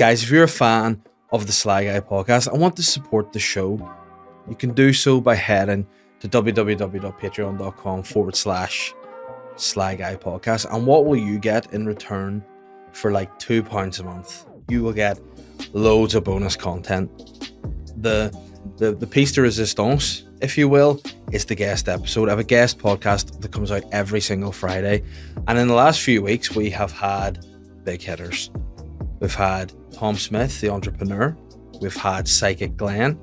Guys, if you're a fan of the Sly Guy podcast and want to support the show, you can do so by heading to www.patreon.com forward slash Sly Guy podcast. And what will you get in return for like two pounds a month? You will get loads of bonus content. The the, the piece de resistance, if you will, is the guest episode. I have a guest podcast that comes out every single Friday. And in the last few weeks, we have had big hitters. We've had Tom Smith, the entrepreneur. We've had Psychic Glenn,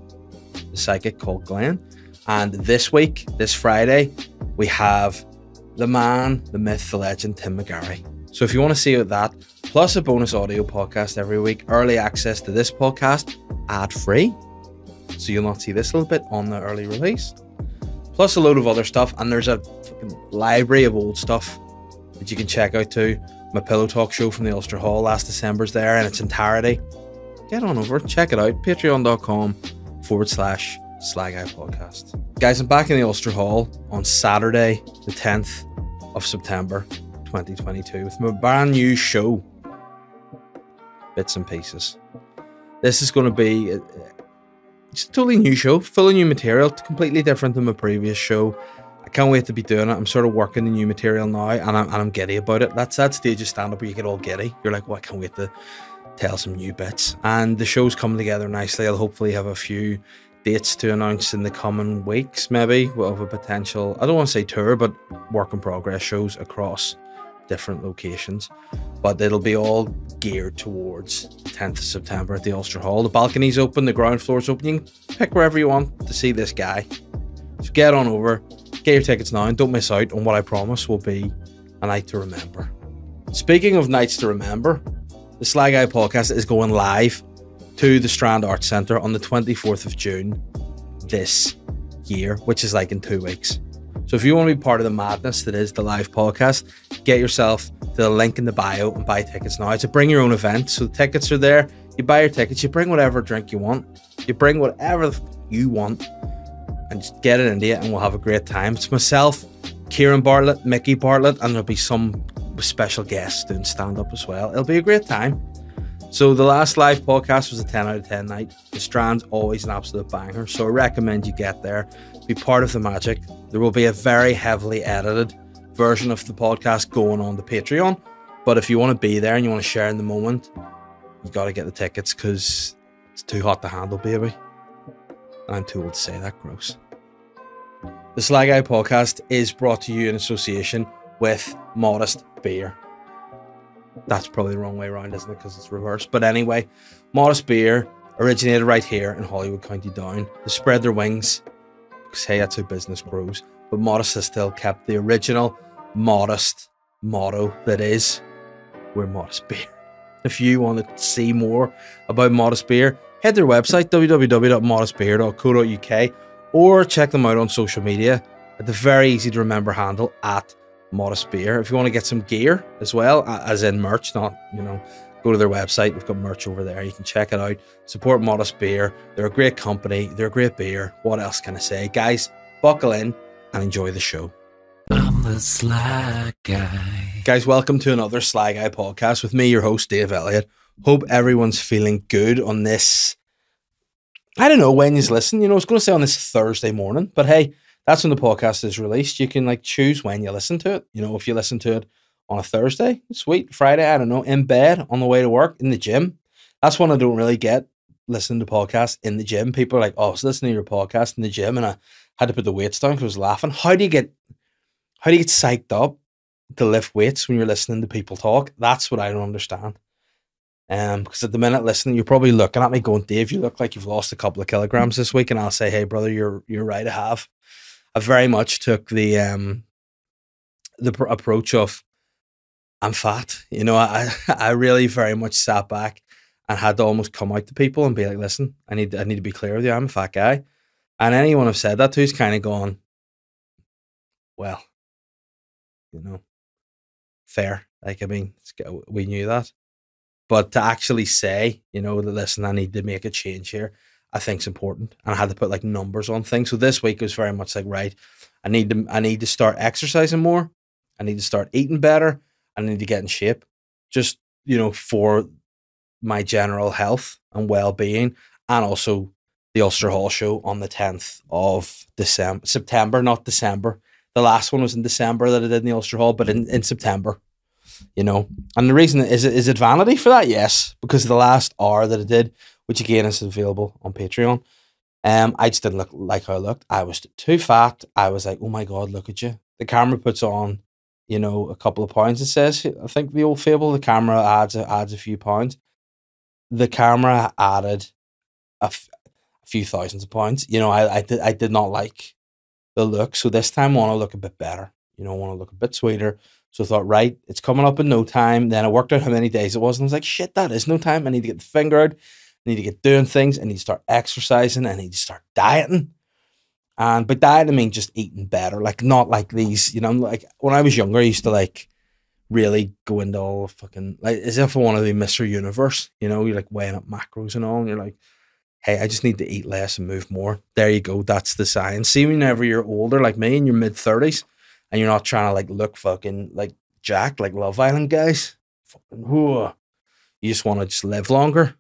the psychic called Glenn. And this week, this Friday, we have the man, the myth, the legend, Tim McGarry. So if you want to see that, plus a bonus audio podcast every week, early access to this podcast ad free. So you'll not see this little bit on the early release. Plus a load of other stuff. And there's a library of old stuff that you can check out too my Pillow Talk show from the Ulster Hall last December's there in its entirety. Get on over, check it out, patreon.com forward slash Slag Podcast. Guys, I'm back in the Ulster Hall on Saturday, the 10th of September 2022, with my brand new show, Bits and Pieces. This is going to be it's uh, uh, a totally new show, full of new material, completely different than my previous show. I can't wait to be doing it. I'm sort of working the new material now, and I'm, and I'm giddy about it. That's that stage of stand up where you get all giddy. You're like, well, I can't wait to tell some new bits. And the show's coming together nicely. I'll hopefully have a few dates to announce in the coming weeks, maybe, of a potential, I don't want to say tour, but work in progress shows across different locations. But it'll be all geared towards 10th of September at the Ulster Hall. The balcony's open, the ground floor's open. You can pick wherever you want to see this guy. So get on over, Get your tickets now and don't miss out on what I promise will be a night to remember. Speaking of nights to remember, the Slag Eye podcast is going live to the Strand Arts Centre on the 24th of June this year, which is like in two weeks. So if you want to be part of the madness that is the live podcast, get yourself to the link in the bio and buy tickets now. It's a bring your own event. So the tickets are there. You buy your tickets, you bring whatever drink you want, you bring whatever you want, and just get it into it and we'll have a great time. It's myself, Kieran Bartlett, Mickey Bartlett, and there'll be some special guests doing stand up as well. It'll be a great time. So the last live podcast was a 10 out of 10 night. The Strand's always an absolute banger. So I recommend you get there, be part of the magic. There will be a very heavily edited version of the podcast going on the Patreon. But if you want to be there and you want to share in the moment, you got to get the tickets because it's too hot to handle, baby. I'm too old to say that, gross. The Slag Eye podcast is brought to you in association with Modest Beer. That's probably the wrong way around, isn't it? Because it's reversed. But anyway, Modest Beer originated right here in Hollywood County Down. They spread their wings because, hey, that's how business grows. But Modest has still kept the original modest motto that is, we're Modest Beer. If you want to see more about Modest Beer, head to their website, www.modestbeer.co.uk, or check them out on social media at the very easy to remember handle at Modest Beer. If you want to get some gear as well, as in merch, not, you know, go to their website. We've got merch over there. You can check it out. Support Modest Beer. They're a great company. They're a great beer. What else can I say? Guys, buckle in and enjoy the show. I'm the Sly Guy. Guys, welcome to another Sly Guy podcast with me, your host, Dave Elliott. Hope everyone's feeling good on this. I don't know when you listen. You know, it's going to say on this Thursday morning, but hey, that's when the podcast is released. You can like choose when you listen to it. You know, if you listen to it on a Thursday, sweet. Friday, I don't know, in bed, on the way to work, in the gym. That's one I don't really get listening to podcasts in the gym. People are like, oh, I was listening to your podcast in the gym and I had to put the weights down because I was laughing. How do you get how do you get psyched up to lift weights when you're listening to people talk? That's what I don't understand. Um, because at the minute, listen, you're probably looking at me going, Dave, you look like you've lost a couple of kilograms this week, and I'll say, hey, brother, you're you're right, I have. I very much took the um the pr- approach of I'm fat. You know, I I really very much sat back and had to almost come out to people and be like, listen, I need I need to be clear with you, I'm a fat guy. And anyone I've said that to is kind of gone, well, you know, fair. Like I mean, we knew that. But to actually say, you know, that listen, I need to make a change here, I think it's important. And I had to put like numbers on things. So this week was very much like, right, I need to I need to start exercising more. I need to start eating better. I need to get in shape. Just, you know, for my general health and well being. And also the Ulster Hall show on the 10th of December September, not December. The last one was in December that I did in the Ulster Hall, but in, in September you know. And the reason is it is it vanity for that? Yes, because the last hour that I did, which again is available on Patreon. Um, I just didn't look like how I looked. I was too fat. I was like, oh my god, look at you. The camera puts on, you know, a couple of pounds. It says, I think the old fable. The camera adds a, adds a few pounds. The camera added a, f- a few thousands of pounds. You know, I I did I did not like the look. So this time I want to look a bit better. You know, I want to look a bit sweeter. So I thought, right, it's coming up in no time. Then I worked out how many days it was, and I was like, shit, that is no time. I need to get the finger out. I need to get doing things. I need to start exercising. I need to start dieting. And by dieting, I mean just eating better. Like, not like these, you know, like when I was younger, I used to like really go into all fucking, like, as if I wanted to be Mr. Universe, you know, you're like weighing up macros and all, and you're like, hey, I just need to eat less and move more. There you go. That's the science. See, whenever you're older, like me, in your mid 30s, and you're not trying to like look fucking like Jack, like Love Island guys. Fucking, whoa. You just want to just live longer.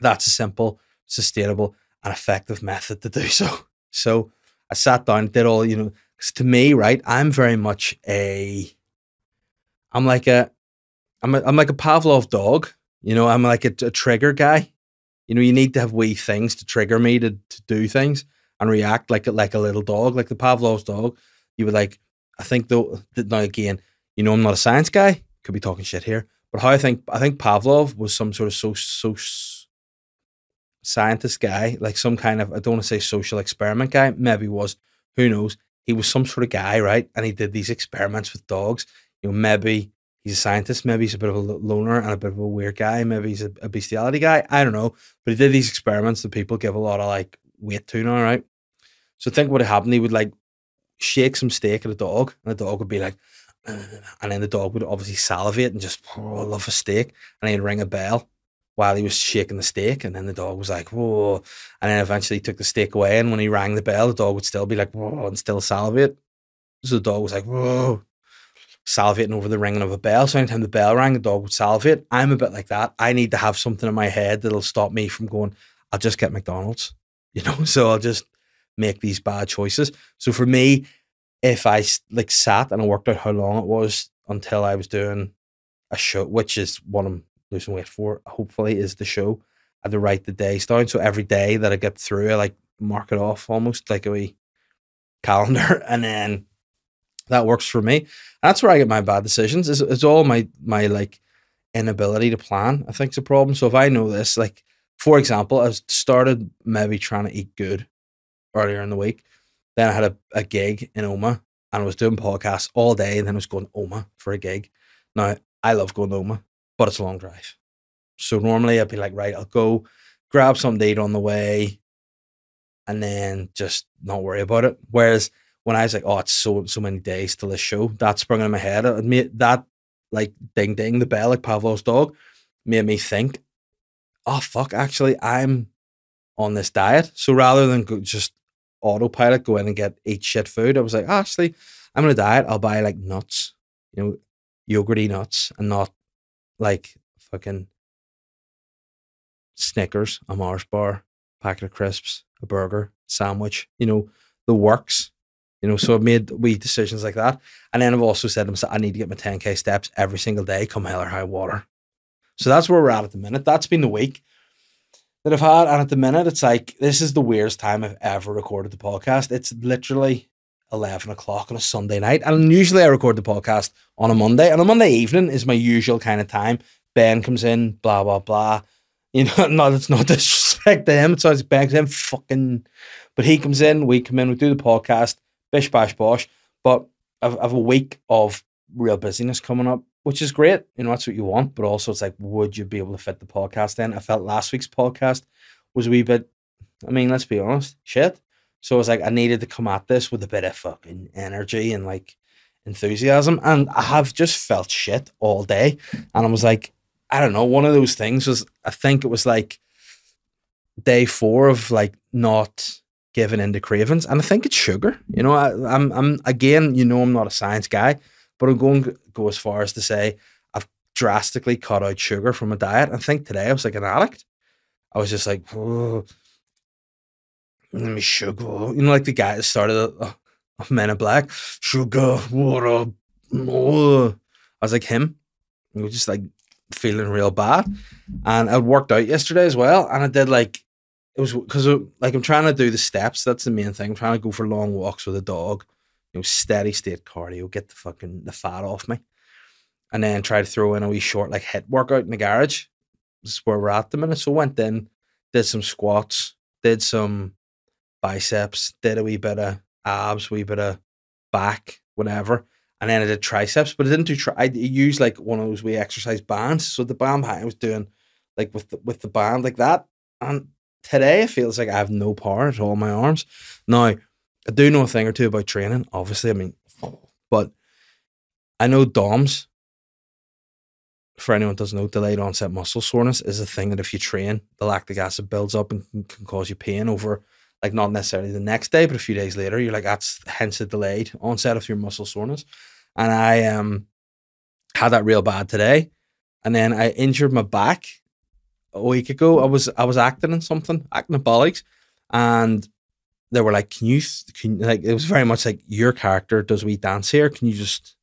That's a simple, sustainable, and effective method to do so. So I sat down, did all, you know, because to me, right, I'm very much a, I'm like a, I'm, a, I'm like a Pavlov dog. You know, I'm like a, a trigger guy. You know, you need to have wee things to trigger me to, to do things and react like like a little dog, like the Pavlov's dog you were like, I think though that now again, you know, I'm not a science guy. Could be talking shit here, but how I think I think Pavlov was some sort of so so scientist guy, like some kind of I don't want to say social experiment guy. Maybe was who knows. He was some sort of guy, right? And he did these experiments with dogs. You know, maybe he's a scientist. Maybe he's a bit of a loner and a bit of a weird guy. Maybe he's a, a bestiality guy. I don't know. But he did these experiments that people give a lot of like weight to now, right? So think what happened. He would like shake some steak at a dog, and the dog would be like, and then the dog would obviously salivate and just oh, love a steak, and he'd ring a bell while he was shaking the steak, and then the dog was like, whoa, and then eventually he took the steak away, and when he rang the bell, the dog would still be like, whoa, and still salivate. So the dog was like, whoa, salivating over the ringing of a bell. So anytime the bell rang, the dog would salivate. I'm a bit like that. I need to have something in my head that'll stop me from going, I'll just get McDonald's, you know? So I'll just make these bad choices. So for me, if I like sat and I worked out how long it was until I was doing a show, which is what I'm losing weight for, hopefully, is the show. I had to write the days down. So every day that I get through, I like mark it off almost like a wee calendar. And then that works for me. That's where I get my bad decisions. It's, it's all my, my like inability to plan, I think, is a problem. So if I know this, like, for example, I started maybe trying to eat good earlier in the week. Then I had a, a gig in Oma and I was doing podcasts all day. And then I was going to Oma for a gig. Now, I love going to Oma, but it's a long drive. So normally I'd be like, right, I'll go grab some date on the way and then just not worry about it. Whereas when I was like, oh, it's so so many days till this show, that sprung in my head. It made that like ding ding the bell like Pavlov's dog made me think, oh fuck, actually I'm on this diet. So rather than go, just autopilot go in and get eat shit food. I was like, ah, actually, I'm on a diet. I'll buy like nuts, you know, yogurty nuts, and not like fucking Snickers, a Mars bar, packet of crisps, a burger, sandwich. You know, the works. You know, so I've made wee decisions like that. And then I've also said to myself, I need to get my 10K steps every single day, come hell or high water. So that's where we're at at the minute. That's been the week that I've had. And at the minute, it's like, this is the weirdest time I've ever recorded the podcast. It's literally 11 o'clock on a Sunday night. And usually I record the podcast on a Monday. And a Monday evening is my usual kind of time. Ben comes in, blah, blah, blah. You know, no, it's not disrespect to him. It's always Ben comes in, fucking. But he comes in, we come in, we do the podcast, bish, bash, bosh. But I've, I've a week of real busyness coming up which is great. You know, that's what you want. But also, it's like, would you be able to fit the podcast in? I felt last week's podcast was a wee bit, I mean, let's be honest, shit. So I was like, I needed to come at this with a bit of fucking energy and like enthusiasm. And I have just felt shit all day. And I was like, I don't know. One of those things was, I think it was like day four of like not giving in cravings. And I think it's sugar. You know, I, I'm, I'm, again, you know, I'm not a science guy. But I'm going to go as far as to say I've drastically cut out sugar from my diet. I think today I was like an addict. I was just like, oh, let me sugar. You know, like the guy that started a, Men in Black, sugar, water. more. I was like him. I was just like feeling real bad. And I worked out yesterday as well. And I did like, it was because uh, like I'm trying to do the steps. That's the main thing. I'm trying to go for long walks with a dog you know, steady state cardio, get the fucking the fat off me. And then try to throw in a wee short like hit workout in the garage. This is where we're at the minute. So went in, did some squats, did some biceps, did a wee bit of abs, wee bit of back, whatever. And then I did triceps, but I didn't do tri- I used like one of those wee exercise bands. So the band I was doing like with the, with the band like that. And today it feels like I have no power at all my arms. Now I do know a thing or two about training, obviously. I mean, but I know DOMS, for anyone that doesn't know, delayed onset muscle soreness is a thing that if you train, the lactic acid builds up and can, can cause you pain over, like not necessarily the next day, but a few days later. You're like, that's hence the delayed onset of your muscle soreness. And I um, had that real bad today. And then I injured my back a week ago. I was I was acting in something, acting in bollocks, and they were like, "Can you can like?" It was very much like your character does we dance here. Can you just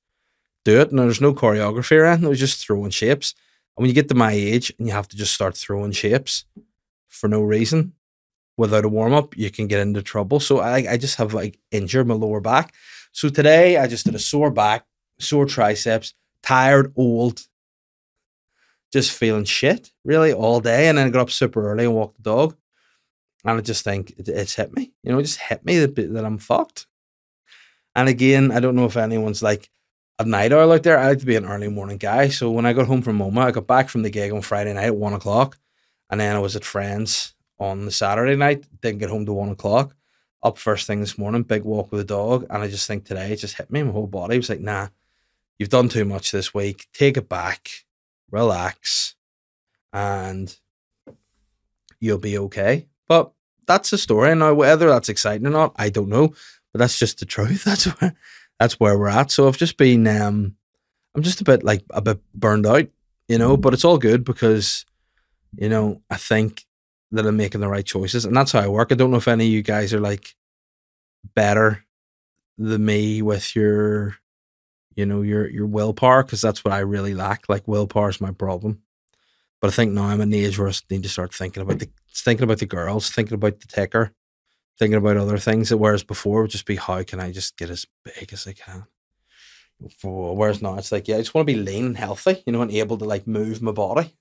do it? And there's no choreography or anything. It was just throwing shapes. And when you get to my age and you have to just start throwing shapes for no reason without a warm up, you can get into trouble. So I I just have like injured my lower back. So today I just did a sore back, sore triceps, tired, old, just feeling shit really all day. And then I got up super early and walked the dog. And I just think it's hit me. You know, it just hit me that, that I'm fucked. And again, I don't know if anyone's like a night owl out there. I like to be an early morning guy. So when I got home from MoMA, I got back from the gig on Friday night at one o'clock. And then I was at friends on the Saturday night. Didn't get home to one o'clock. Up first thing this morning, big walk with the dog. And I just think today it just hit me. My whole body was like, nah, you've done too much this week. Take it back, relax, and you'll be okay. But that's the story. Now, whether that's exciting or not, I don't know. But that's just the truth. That's where that's where we're at. So I've just been um, I'm just a bit like a bit burned out, you know, but it's all good because, you know, I think that I'm making the right choices. And that's how I work. I don't know if any of you guys are like better than me with your you know your your willpower because that's what I really lack. Like willpower is my problem. But I think now I'm in the age where I need to start thinking about the thinking about the girls, thinking about the taker, thinking about other things. Whereas before it would just be how can I just get as big as I can. Whereas now it's like yeah, I just want to be lean and healthy, you know, and able to like move my body.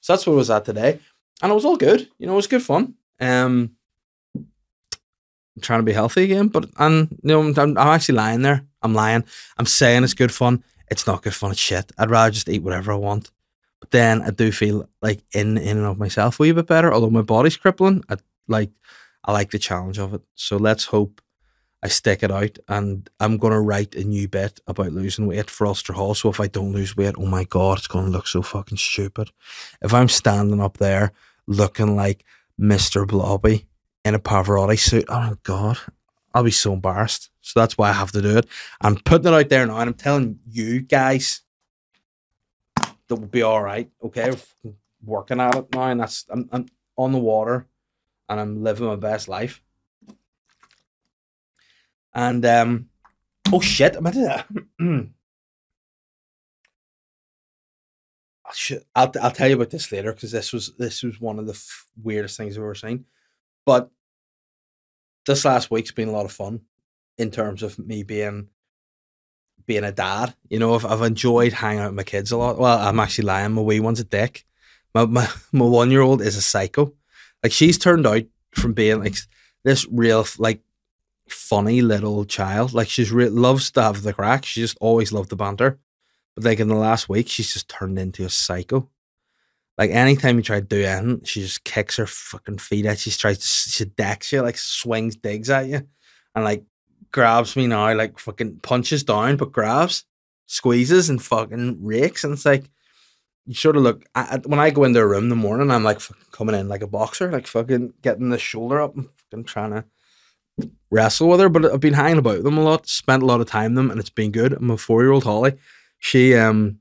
So that's what I was at today, and it was all good. You know, it was good fun. Um, I'm trying to be healthy again, but and you know, I'm, I'm actually lying there. I'm lying. I'm saying it's good fun. It's not good fun. It's shit. I'd rather just eat whatever I want then I do feel like in in and of myself a wee bit better. Although my body's crippling, I like I like the challenge of it. So let's hope I stick it out and I'm gonna write a new bit about losing weight for Ulster Hall. So if I don't lose weight, oh my god, it's gonna look so fucking stupid. If I'm standing up there looking like Mr. Blobby in a Pavarotti suit, oh my god, I'll be so embarrassed. So that's why I have to do it. I'm putting it out there now and I'm telling you guys that will be all right. Okay, working at it now, and that's I'm, I'm on the water, and I'm living my best life. And um, oh shit, am I am that? I I'll I'll tell you about this later because this was this was one of the f- weirdest things I've ever seen. But this last week's been a lot of fun in terms of me being being a dad. You know, I've, I've enjoyed hanging out with my kids a lot. Well, I'm actually lying. My wee one's a dick. My, my, my one year old is a psycho. Like, she's turned out from being like this real, like, funny little child. Like, she's re- loves to have the crack. She just always loved the banter. But, like, in the last week, she's just turned into a psycho. Like anytime you try to do anything, she just kicks her fucking feet at you. She tries to, she decks you, like swings digs at you, and like grabs me now, like fucking punches down, but grabs, squeezes, and fucking rakes. And it's like, you sort of look I, when I go into a room in the morning, I'm like coming in like a boxer, like fucking getting the shoulder up and fucking trying to wrestle with her. But I've been hanging about them a lot, spent a lot of time them, and it's been good. I'm a four year old Holly. She um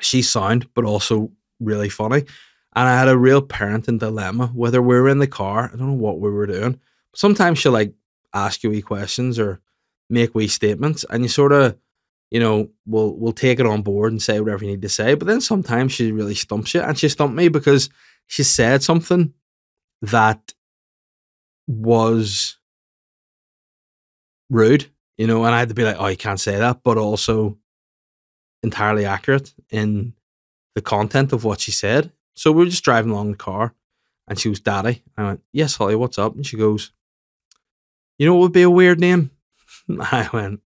she's sound, but also really funny. And I had a real parenting dilemma whether we were in the car. I don't know what we were doing. Sometimes she'll like ask you wee questions or make wee statements, and you sort of, you know, will will take it on board and say whatever you need to say. But then sometimes she really stumps you, and she stumped me because she said something that was rude, you know, and I had to be like, oh, you can't say that, but also entirely accurate in the content of what she said. So we were just driving along the car and she was daddy. I went, yes, Holly, what's up? And she goes, you know what would be a weird name? I went,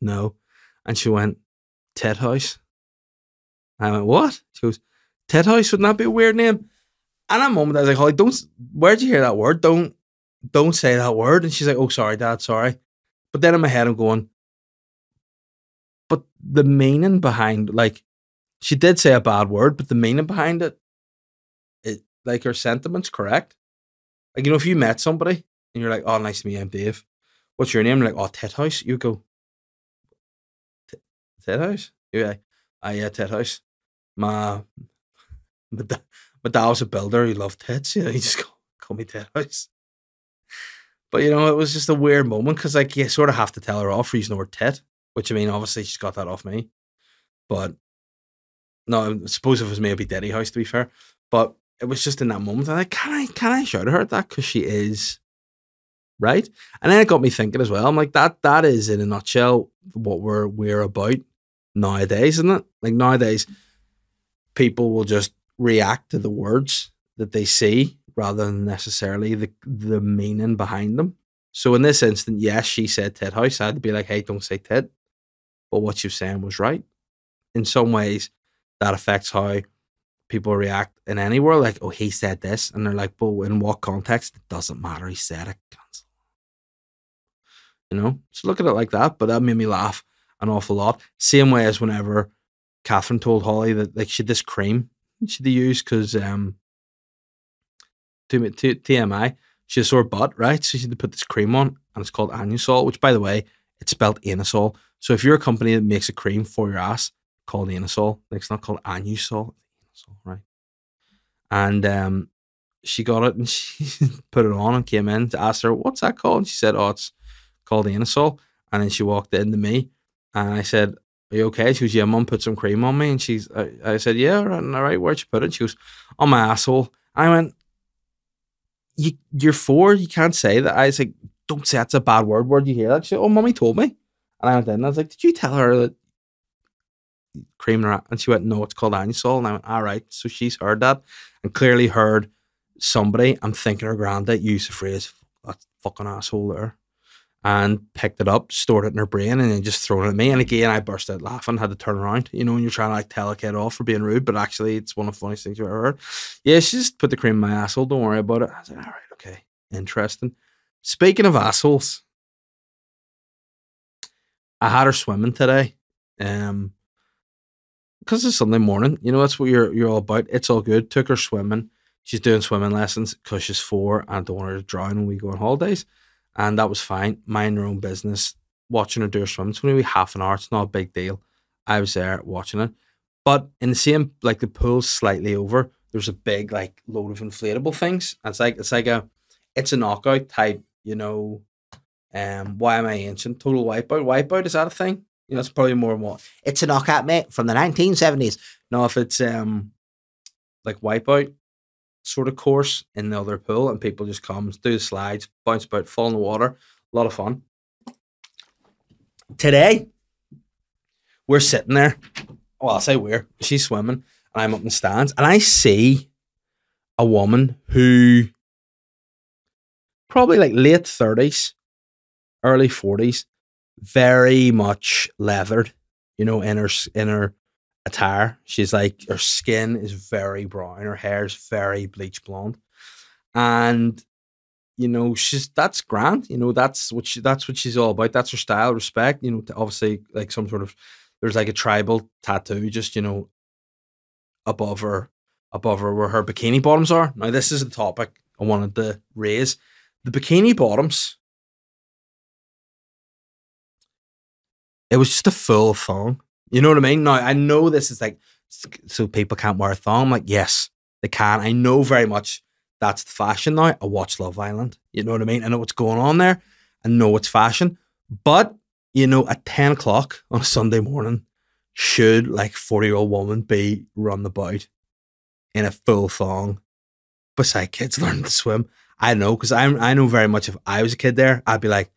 No. And she went, Ted House. I went, What? She goes, Ted House, wouldn't be a weird name? And at a moment I was like, Holly, don't where'd you hear that word? Don't don't say that word. And she's like, Oh sorry, Dad, sorry. But then in my head I'm going, But the meaning behind like she did say a bad word, but the meaning behind it, it like her sentiments correct. Like, you know, if you met somebody and you're like, "Oh, nice to meet you, I'm Dave. What's your name?" like, "Oh, Ted House." You go, "Ted House." You're like, "Ah, yeah, Ted House." My my dad, my dad was a builder. He loved tits. You know, he just called, me Ted House. But you know, it was just a weird moment because like you sort of have to tell her off for using the word "tet," which I mean, obviously she's got that off me. But no, I suppose if it was maybe it Daddy House to be fair. But it was just in that moment, I'm like, can I can I shout at her at that? Because she is right? And then it got me thinking as well. I'm like, that that is in a nutshell what we're we're about nowadays, isn't it? Like nowadays, people will just react to the words that they see rather than necessarily the the meaning behind them. So in this instance, yes, she said Ted House. I had to be like, hey, don't say Ted. But what you're saying was right. In some ways, that affects how people react in any world. Like, oh, he said this. And they're like, but in what context? It doesn't matter. He said it. Cancel. You know, so look at it like that. But that made me laugh an awful lot. Same way as whenever Catherine told Holly that like should this cream should they use because um to, to, TMI she has sore butt right, so she had to put this cream on and it's called Anusol, which by the way it's spelled Anusol. So if you're a company that makes a cream for your ass, called Anusol. Like, it's not called Anusol, Anusol, right? And um, she got it and she put it on and came in to ask her what's that called, and she said, oh, it's called Anasol. And then she walked in to me and I said, Are you okay? She goes, Yeah, mum put some cream on me. And she's, I, I said, Yeah, all right, all right, where'd you put it? She goes, On oh, my asshole. I went, you, You're four, you can't say that. I said, Don't say that's a bad word. Where'd you hear that? She said, Oh, mummy told me. And I went in and I was like, Did you tell her that cream her? And she went, No, it's called Anusol. And I went, All right. So she's heard that and clearly heard somebody, I'm thinking her granddad, use the phrase, That fucking asshole there and picked it up, stored it in her brain, and then just thrown it at me. And again, I burst out laughing, had to turn around. You know, when you're trying to like tell a kid off for being rude, but actually, it's one of the funniest things you've ever heard. Yeah, she just put the cream in my asshole. Don't worry about it. I was like, all right, okay, interesting. Speaking of assholes, I had her swimming today. Um, because it's Sunday morning, you know that's what you're you're all about. It's all good. Took her swimming. She's doing swimming lessons because she's four and I don't want her to drown when we go on holidays and that was fine. Mind your own business. Watching her do her swimming. It's only half an hour. It's not a big deal. I was there watching it. But in the same, like the pool slightly over, there's a big like load of inflatable things. it's like it's like a, it's a knockout type. You know, um, why am I ancient? Total wipeout. Wipeout is that a thing? You know, it's probably more and more. It's a knockout, mate, from the 1970s. No, if it's um, like wipeout, sort of course in the other pool, and people just come, do the slides, bounce about, fall in the water. A lot of fun. Today, we're sitting there. Well, I say we're. She's swimming, and I'm up in the stands, and I see a woman who probably like late 30s, early 40s, very much leathered, you know, in her in her Attire. She's like her skin is very brown, her hair is very bleach blonde, and you know she's that's grand. You know that's what she that's what she's all about. That's her style, respect. You know, obviously like some sort of there's like a tribal tattoo, just you know above her above her where her bikini bottoms are. Now this is the topic I wanted to raise. The bikini bottoms. It was just a full thong. You know what I mean? Now, I know this is like, so people can't wear a thong. I'm like, yes, they can. I know very much that's the fashion now. I watch Love Island. You know what I mean? I know what's going on there. I know it's fashion. But, you know, at 10 o'clock on a Sunday morning, should like 40 year old woman be run the boat in a full thong beside kids learning to swim? I know, because I I know very much if I was a kid there, I'd be like,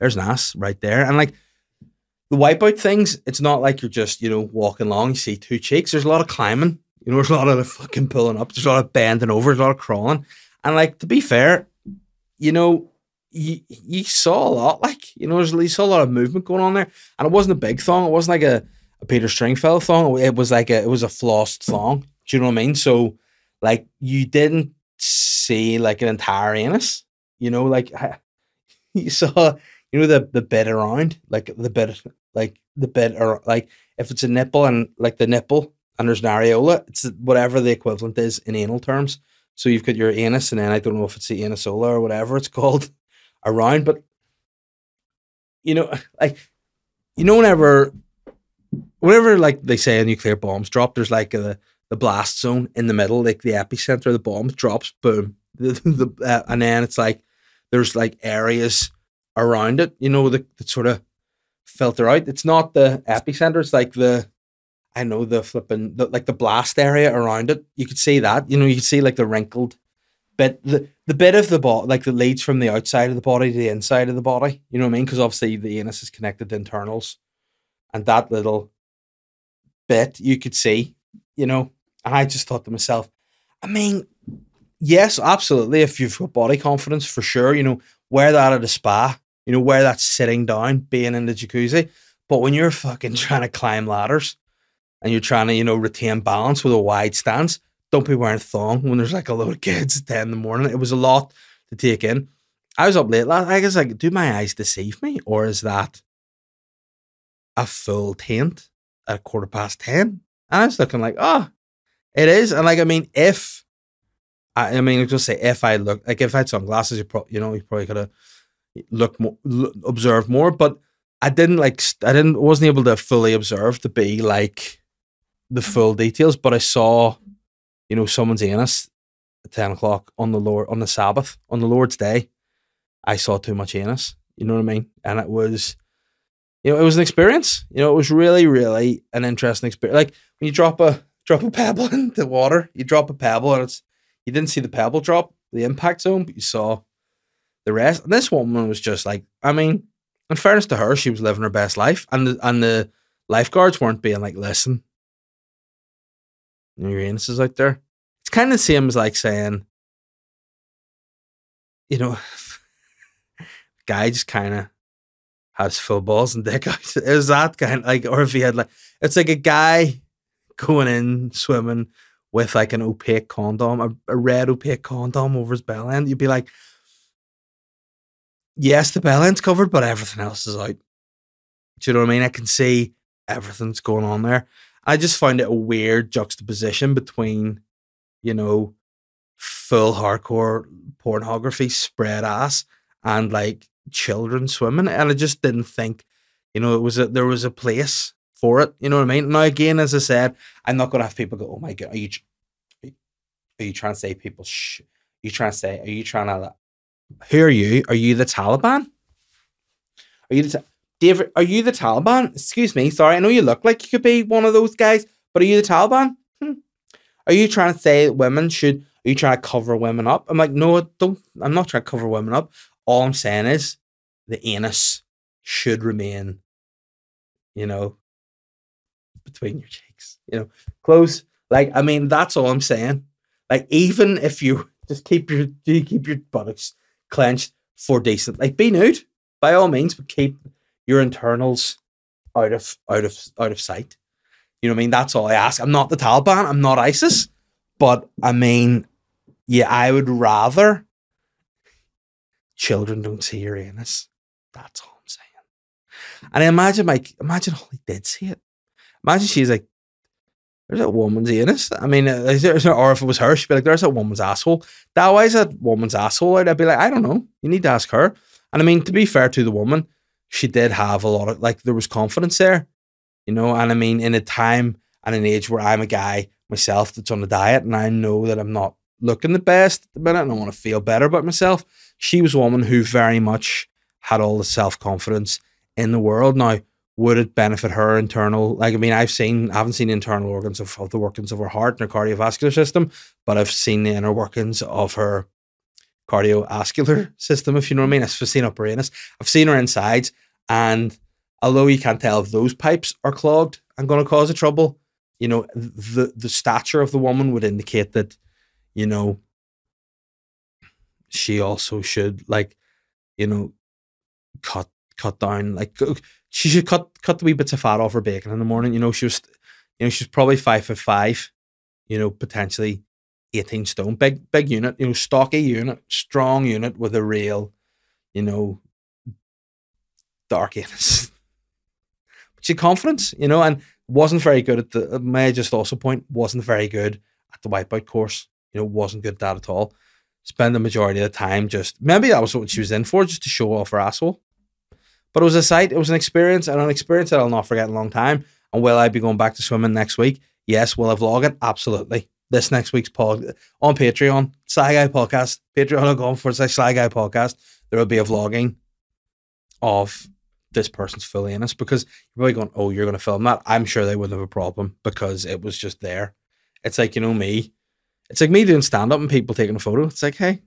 there's an ass right there. And like, the wipeout things, it's not like you're just, you know, walking along, you see two cheeks. There's a lot of climbing. You know, there's a lot of fucking pulling up. There's a lot of bending over. There's a lot of crawling. And like, to be fair, you know, you, you saw a lot. Like, you know, there's, you saw a lot of movement going on there. And it wasn't a big thong. It wasn't like a, a Peter Stringfellow thong. It was like a, it was a flossed thong. Do you know what I mean? So like, you didn't see like an entire anus, you know, like you saw you know the the bed around like the bed like the bed or like if it's a nipple and like the nipple and there's an areola it's whatever the equivalent is in anal terms so you've got your anus and then i don't know if it's the anusola or whatever it's called around but you know like you know whenever whenever like they say a nuclear bomb's dropped there's like a the blast zone in the middle like the epicenter of the bomb drops boom the, the, uh, and then it's like there's like areas around it, you know, that, that sort of filter out. It's not the epicenter, it's like the I know the flipping the, like the blast area around it. You could see that. You know, you could see like the wrinkled bit the, the bit of the body like that leads from the outside of the body to the inside of the body. You know what I mean? Because obviously the anus is connected to internals. And that little bit you could see, you know. And I just thought to myself, I mean, yes, absolutely. If you've got body confidence, for sure, you know, wear that at a spa you know, where that's sitting down, being in the jacuzzi. But when you're fucking trying to climb ladders and you're trying to, you know, retain balance with a wide stance, don't be wearing thong when there's like a load of kids at 10 in the morning. It was a lot to take in. I was up late last I guess like, do my eyes deceive me? Or is that a full tent at quarter past 10? And I was looking like, oh, it is. And like, I mean, if I, I mean, just say if I look like if I had sunglasses, you probably, you know, you probably could have look more, observe more. But I didn't like, I didn't, wasn't able to fully observe to be like the full details. But I saw, you know, someone's anus at ten o'clock on the Lord on the Sabbath on the Lord's day. I saw too much anus. You know what I mean? And it was, you know, it was an experience. You know, it was really, really an interesting experience. Like when you drop a drop a pebble into water, you drop a pebble, and it's you didn't see the pebble drop the impact zone, but you saw the rest. This woman was just like, I mean, in fairness to her, she was living her best life, and the, and the lifeguards weren't being like, listen, Uranus is out there. It's kind of the same as like saying, you know, guy just kind of has full balls and dick out. is that kind of like, or if he had like, it's like a guy going in swimming with like an opaque condom, a, a red opaque condom over his bell end. You'd be like, yes, the bell end's covered, but everything else is out. Do you know what I mean? I can see everything's going on there. I just find it a weird juxtaposition between, you know, full hardcore pornography, spread ass, and like children swimming. And I just didn't think, you know, it was a, there was a place for it. You know what I mean? Now again, as I said, I'm not gonna have people go, "Oh my god, are you, are you trying to say people? Sh- are you trying to say? Are you trying to who are you? Are you the Taliban? Are you the ta- David? Are you the Taliban? Excuse me. Sorry, I know you look like you could be one of those guys, but are you the Taliban? Hmm. Are you trying to say women should? Are you trying to cover women up? I'm like, no, I don't. I'm not trying to cover women up. All I'm saying is the anus should remain, you know, between your cheeks. You know, close. Like, I mean, that's all I'm saying. Like, even if you just keep your you keep your buttocks clenched for decent. Like be nude by all means, but keep your internals out of out of out of sight. You know what I mean? That's all I ask. I'm not the Taliban. I'm not ISIS. But I mean, yeah, I would rather children don't see your anus. That's all I'm saying. And I imagine like imagine Holly did see it. Imagine she's like, there's a woman's anus. I mean, uh, there's or if it was her, she'd be like, there's a woman's asshole. That why is that woman's asshole I'd be like, I don't know. You need to ask her. And I mean, to be fair to the woman, she did have a lot of like there was confidence there, you know. And I mean, in a time and an age where I'm a guy myself that's on a diet and I know that I'm not looking the best at the minute and I want to feel better about myself, she was a woman who very much had all the self confidence in the world. Now would it benefit her internal? Like, I mean, I've seen, I haven't seen the internal organs of, of the workings of her heart and her cardiovascular system, but I've seen the inner workings of her cardiovascular system, if you know what I mean. I've seen her I've seen her insides, and although you can't tell if those pipes are clogged and going to cause a trouble, you know, the the stature of the woman would indicate that, you know, she also should like, you know, cut cut down like she should cut cut the wee bits of fat off her bacon in the morning. You know, she was, you know, she's probably five foot five, you know, potentially eighteen stone, big big unit, you know, stocky unit, strong unit with a real, you know, dark anus. but she had confidence, you know, and wasn't very good at the. May I just also point wasn't very good at the wipeout course. You know, wasn't good at that at all. Spend the majority of the time just maybe that was what she was in for, just to show off her asshole. But it was a sight, it was an experience, and an experience that I'll not forget in a long time. And will I be going back to swimming next week? Yes. Will I vlog it? Absolutely. This next week's pod on Patreon, Sly Guy Podcast, patreon.com for Sly Guy Podcast, there will be a vlogging of this person's in us because you're probably going, oh, you're going to film that. I'm sure they wouldn't have a problem because it was just there. It's like, you know, me. It's like me doing stand up and people taking a photo. It's like, hey,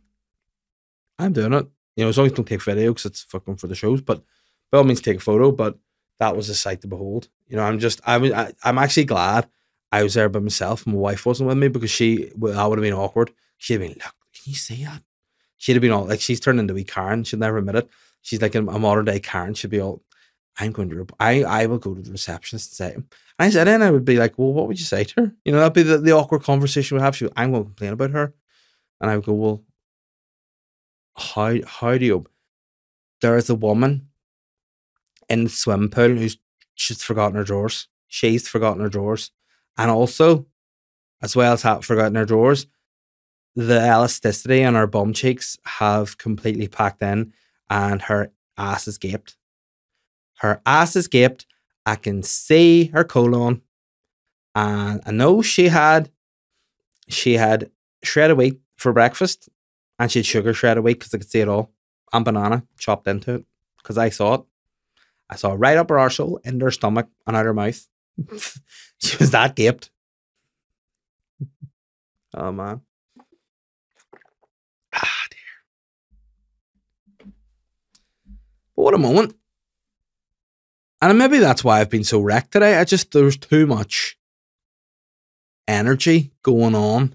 I'm doing it. You know, as long as you don't take video because it's fucking for the shows, but by all means take a photo, but that was a sight to behold. You know, I'm just I am I, am actually glad I was there by myself. My wife wasn't with me because she well, would have been awkward. She'd have been look, can you see that? She'd have been all like she's turned into a Karen. She'll never admit it. She's like a, a modern day Karen. She'd be all I'm going to, I, I will go to the receptionist and say, I said, then I would be like, well, what would you say to her? You know, that'd be the, the awkward conversation we have. She I'm going to complain about her. And I would go, well, how, how do you, there is a woman in the swim pool who's she's forgotten her drawers. She's forgotten her drawers. And also, as well as having forgotten her drawers, the elasticity on her bum cheeks have completely packed in and her ass is gaped. Her ass is gaped. I can see her colon. And I know she had she had shredded wheat for breakfast and she had sugar shredded wheat because I could see it all. And banana chopped into it because I saw it. I saw right up her arsehole, in her stomach, and out her mouth. she was that gaped. oh, man. Ah, dear. But what a moment. And maybe that's why I've been so wrecked today. I just, there's too much energy going on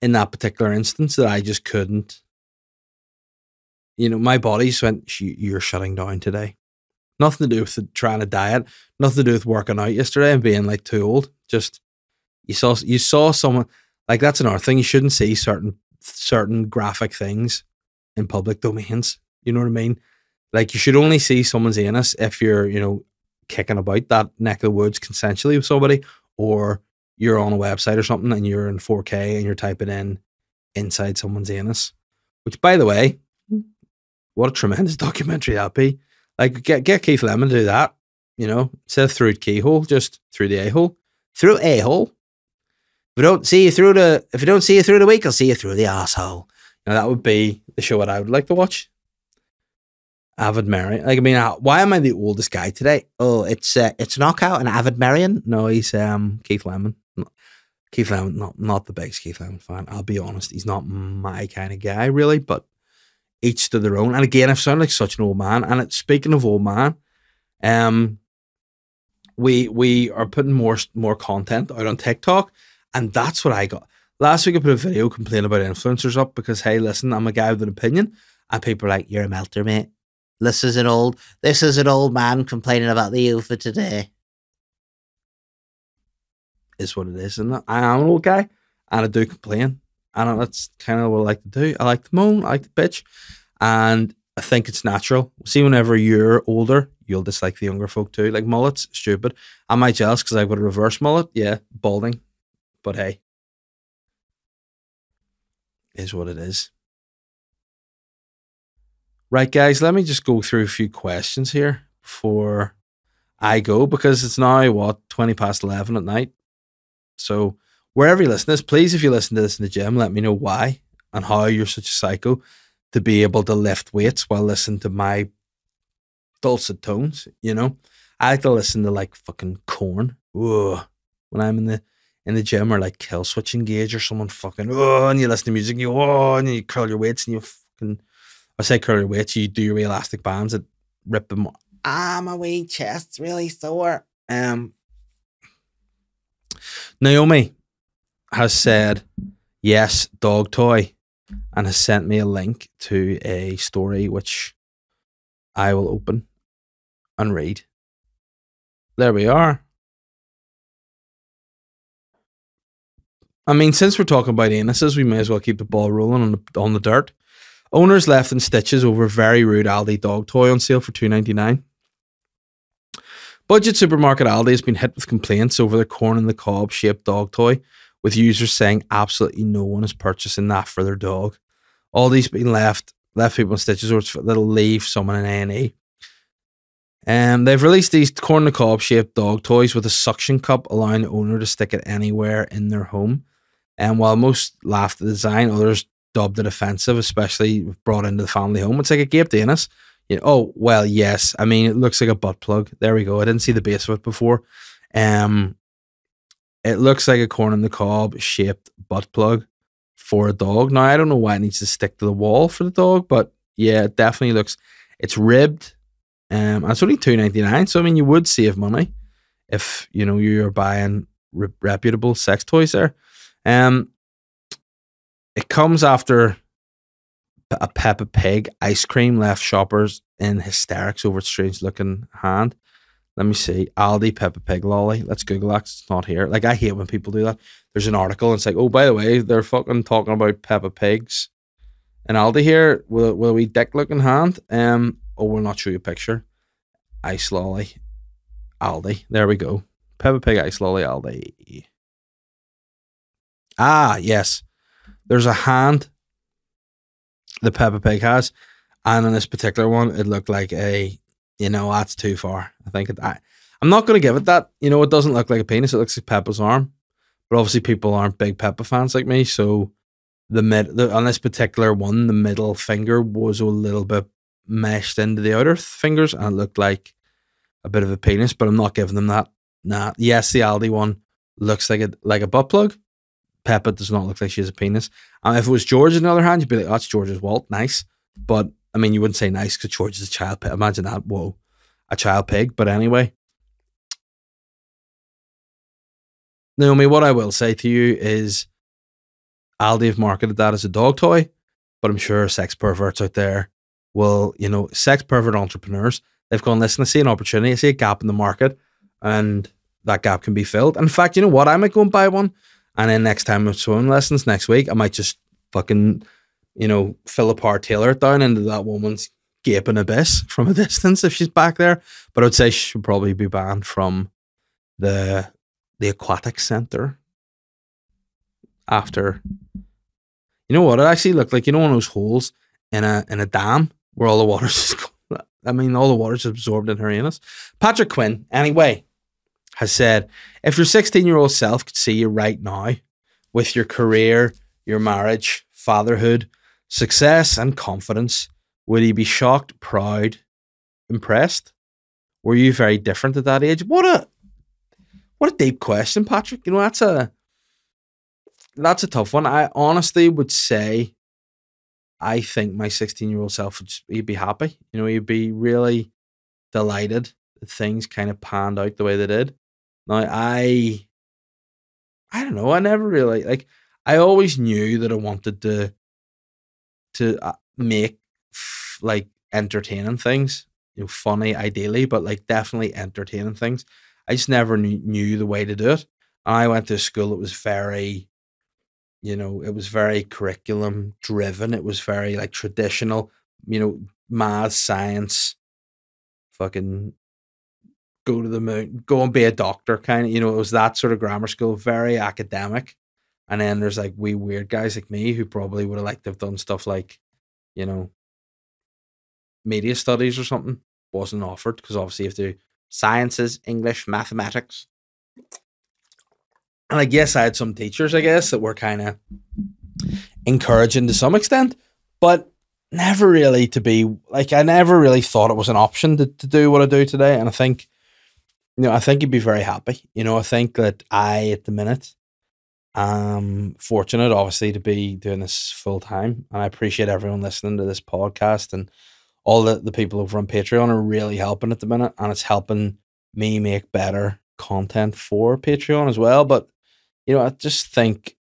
in that particular instance that I just couldn't you know, my body went, you're shutting down today. Nothing to do with the, trying to diet, nothing to do with working out yesterday and being like too old. Just you saw you saw someone like that's another thing. You shouldn't see certain certain graphic things in public domains. You know what I mean? Like you should only see someone's anus if you're, you know, kicking about that neck of the woods consensually with somebody, or you're on a website or something and you're in 4K and you're typing in inside someone's anus. Which, by the way, what a tremendous documentary that'd be. Like, get, get Keith Lemon to do that, you know, instead of through keyhole, just through the a hole. Through a hole. If we don't see you through the if we don't see you through the week, I'll see you through the asshole. Now that would be the show that I would like to watch. Avid Marion. Like I mean, why am I the oldest guy today? Oh, it's uh, it's knockout and Avid Marion. No, he's um Keith Lemon. Keith Lemon, not not the biggest Keith Lemon fan. I'll be honest, he's not my kind of guy really. But each to their own. And again, I've sounded like such an old man. And it, speaking of old man, um, we we are putting more more content out on TikTok, and that's what I got. Last week I put a video complaining about influencers up because hey, listen, I'm a guy with an opinion, and people are like, "You're a melter, mate. This is an old this is an old man complaining about the youth of today." Is what it is, and I am an old guy, and I do complain and that's kind of what I like to do. I like to moan, I like to bitch, and I think it's natural. See, whenever you're older, you'll dislike the younger folk too. Like mullets, stupid. Am I jealous because I've got a reverse mullet? Yeah, balding, but hey, is what it is. Right, guys, let me just go through a few questions here before I go because it's now what twenty past eleven at night, so wherever you listen to this, please, if you listen to this in the gym, let me know why and how you're such a psycho to be able to lift weights while listening to my dulcet tones, you know? I like to listen to like fucking corn. Oh, When I'm in the in the gym or like kill switch engage or someone fucking oh and you listen to music and you oh and you curl your weights and you fucking I say curl your weights, you do your elastic bands that rip them Ah, my wee chest's really sore. Um Naomi, has said, yes, dog toy, and has sent me a link to a story which I will open and read. There we are. I mean, since we're talking about anuses, we may as well keep the ball rolling on the, on the dirt. Owners left in stitches over very rude Aldi dog toy on sale for two ninety nine. Budget supermarket Aldi has been hit with complaints over their corn and the cob shaped dog toy, with users saying absolutely no one is purchasing that for their dog. All these being left left people in stitches, or that'll leave someone in a and um, they've released these corn the cob shaped dog toys with a suction cup, allowing the owner to stick it anywhere in their home. And while most laughed at the design, others dubbed it offensive, especially brought into the family home. It's like a Gabe Danis. You know, oh well, yes. I mean, it looks like a butt plug. There we go. I didn't see the base of it before. Um, it looks like a corn on the cob shaped butt plug for a dog. Now I don't know why it needs to stick to the wall for the dog, but yeah, it definitely looks. It's ribbed. Um, and it's only two ninety nine. So I mean, you would save money if you know you're buying re- reputable sex toys there. Um, it comes after a Peppa Pig ice cream left shoppers in hysterics over its strange looking hand let me see, Aldi Peppa Pig lolly. Let's Google that. It's not here. Like I hate when people do that. There's an article and it's like, oh, by the way, they're fucking talking about Peppa Pigs and Aldi here with, with a wee dick looking hand. Um, oh, we'll not show you a picture. Ice lolly, Aldi. There we go. Peppa Pig ice lolly, Aldi. Ah, yes. There's a hand the Peppa Pig has, and in this particular one, it looked like a you know, that's too far. I think I, I'm not going to give it that. You know, it doesn't look like a penis. It looks like Peppa's arm. But obviously, people aren't big Peppa fans like me. So the mid, the, on this particular one, the middle finger was a little bit meshed into the outer fingers and it looked like a bit of a penis, but I'm not giving them that. Nah. Yes, the Aldi one looks like a like a butt plug. Peppa does not look like she has a penis. And if it was George, on the other hand, you'd be like, oh, that's George's Walt. Nice. But I mean, you wouldn't say nice because George is a child pig. Imagine that. Whoa, a child pig. But anyway, Naomi, what I will say to you is Aldi have marketed that as a dog toy, but I'm sure sex perverts out there will, you know, sex pervert entrepreneurs, they've gone, listen, I see an opportunity, I see a gap in the market, and that gap can be filled. And in fact, you know what? I might go and buy one. And then next time I'm swimming lessons next week, I might just fucking you know, Philip R. Taylor down into that woman's gaping abyss from a distance if she's back there. But I'd say she should probably be banned from the the aquatic center after you know what it actually looked like you know one of those holes in a in a dam where all the water's just I mean all the water's absorbed in her anus. Patrick Quinn, anyway, has said if your 16 year old self could see you right now with your career, your marriage, fatherhood, Success and confidence. Would he be shocked, proud, impressed? Were you very different at that age? What a what a deep question, Patrick. You know, that's a that's a tough one. I honestly would say I think my 16 year old self would he'd be happy. You know, he'd be really delighted that things kind of panned out the way they did. Now I I don't know, I never really like I always knew that I wanted to to uh, make f- like entertaining things, you know, funny ideally, but like definitely entertaining things. I just never knew, knew the way to do it. I went to school, that was very, you know, it was very curriculum driven. It was very like traditional, you know, math, science, fucking go to the moon, go and be a doctor kind of, you know, it was that sort of grammar school, very academic. And then there's like we weird guys like me who probably would have liked to have done stuff like, you know, media studies or something. Wasn't offered because obviously you have to sciences, English, mathematics. And I guess I had some teachers, I guess, that were kind of encouraging to some extent, but never really to be like I never really thought it was an option to, to do what I do today. And I think, you know, I think you'd be very happy. You know, I think that I at the minute I'm fortunate, obviously, to be doing this full time. And I appreciate everyone listening to this podcast and all the, the people over on Patreon are really helping at the minute. And it's helping me make better content for Patreon as well. But, you know, I just think,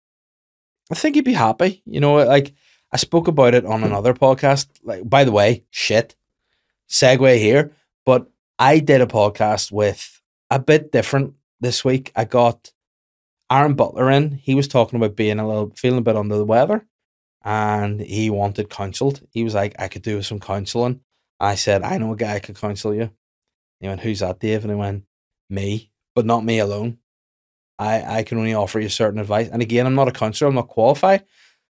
I think you'd be happy. You know, like I spoke about it on another podcast. Like, by the way, shit, segue here. But I did a podcast with a bit different this week. I got Aaron Butler in, he was talking about being a little, feeling a bit under the weather and he wanted counseled. He was like, I could do with some counseling. I said, I know a guy I could counsel you. And he went, Who's that, Dave? And he went, Me, but not me alone. I, I can only offer you certain advice. And again, I'm not a counselor, I'm not qualified.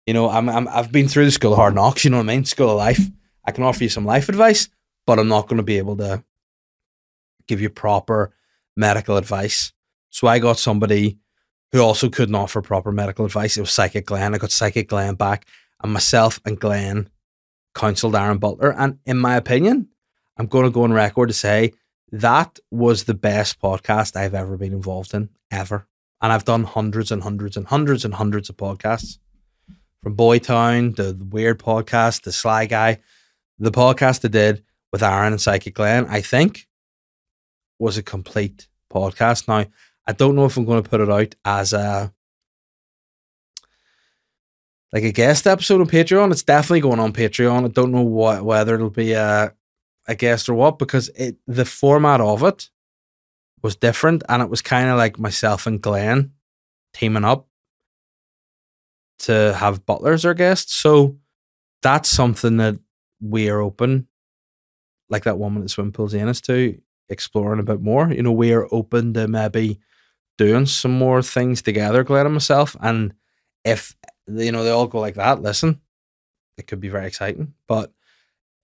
You know, I'm, I'm I've been through the school of hard knocks, you know what I mean? School of life. I can offer you some life advice, but I'm not going to be able to give you proper medical advice. So I got somebody who also couldn't offer proper medical advice. It was Psychic Glenn. I got Psychic Glenn back, and myself and Glenn counseled Aaron Butler. And in my opinion, I'm going to go on record to say that was the best podcast I've ever been involved in, ever. And I've done hundreds and hundreds and hundreds and hundreds of podcasts from Boytown, the Weird Podcast, the Sly Guy. The podcast I did with Aaron and Psychic Glenn, I think, was a complete podcast. Now, I don't know if I'm going to put it out as a like a guest episode on Patreon. It's definitely going on Patreon. I don't know what whether it'll be a a guest or what because it the format of it was different and it was kind of like myself and Glenn teaming up to have butlers our guests. So that's something that we are open, like that woman at swim pools in us to exploring a bit more. You know, we are open to maybe doing some more things together, glad and myself. And if you know they all go like that, listen, it could be very exciting. But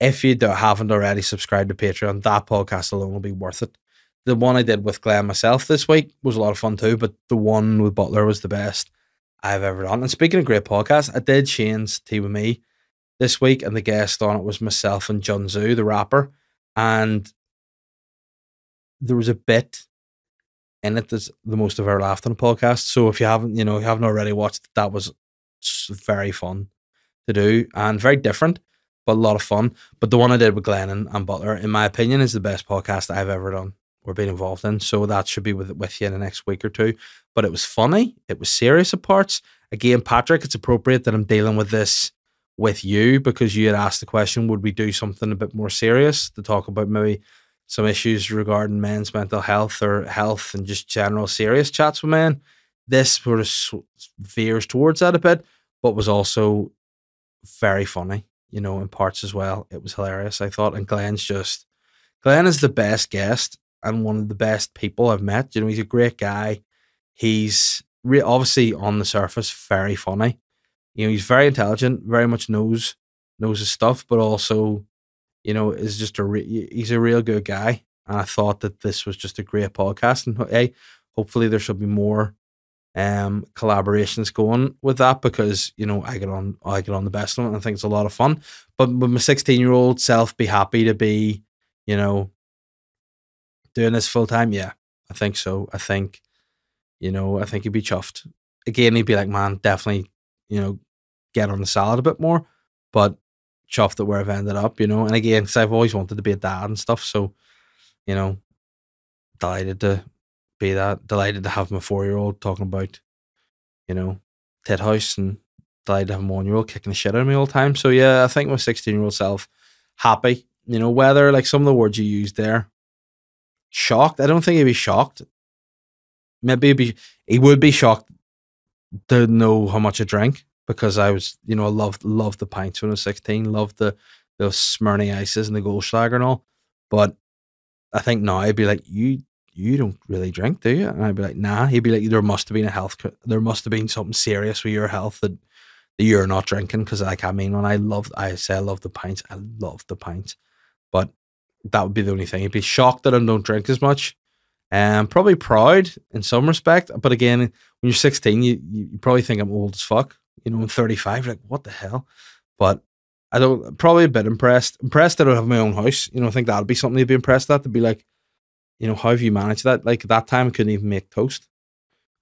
if you don't, haven't already subscribed to Patreon, that podcast alone will be worth it. The one I did with Glenn myself this week was a lot of fun too, but the one with Butler was the best I've ever done. And speaking of great podcasts, I did Shane's Tea With Me this week, and the guest on it was myself and Junzu, the rapper. And there was a bit in the most of our ever on a podcast. So if you haven't, you know, you haven't already watched, that was very fun to do and very different, but a lot of fun. But the one I did with Glennon and Butler, in my opinion, is the best podcast I've ever done or been involved in. So that should be with with you in the next week or two. But it was funny. It was serious at parts. Again, Patrick, it's appropriate that I'm dealing with this with you because you had asked the question, would we do something a bit more serious to talk about maybe some issues regarding men's mental health or health and just general serious chats with men. This sort of veers towards that a bit, but was also very funny, you know, in parts as well. It was hilarious, I thought. And Glenn's just, Glenn is the best guest and one of the best people I've met. You know, he's a great guy. He's re- obviously on the surface very funny. You know, he's very intelligent, very much knows knows his stuff, but also you know, is just a re- he's a real good guy, and I thought that this was just a great podcast. And hey, hopefully there should be more um, collaborations going with that because you know I get on I get on the best of it and I think it's a lot of fun. But would my sixteen year old self be happy to be, you know, doing this full time? Yeah, I think so. I think, you know, I think he'd be chuffed. Again, he'd be like, man, definitely, you know, get on the salad a bit more. But chuffed at where I've ended up, you know. And again, because I've always wanted to be a dad and stuff, so you know, delighted to be that. Delighted to have my four year old talking about, you know, Ted House and delighted to have my one year old kicking the shit out of me all the time. So yeah, I think my sixteen year old self happy. You know, whether like some of the words you used there, shocked. I don't think he'd be shocked. Maybe be he would be shocked to know how much I drank because I was, you know, I loved loved the pints when I was sixteen, loved the the Smirny ices and the Goldschlager and all. But I think now I'd be like, you you don't really drink, do you? And I'd be like, nah. He'd be like, there must have been a health, there must have been something serious with your health that, that you're not drinking. Because like I mean, when I love, I say I love the pints, I love the pints, but that would be the only thing. He'd be shocked that I don't drink as much. and um, probably proud in some respect, but again, when you're 16, you, you probably think I'm old as fuck you know, I'm 35, like, what the hell? But I don't, probably a bit impressed. Impressed that I have my own house. You know, I think that'll be something to be impressed at, to be like, you know, how have you managed that? Like, that time I couldn't even make toast.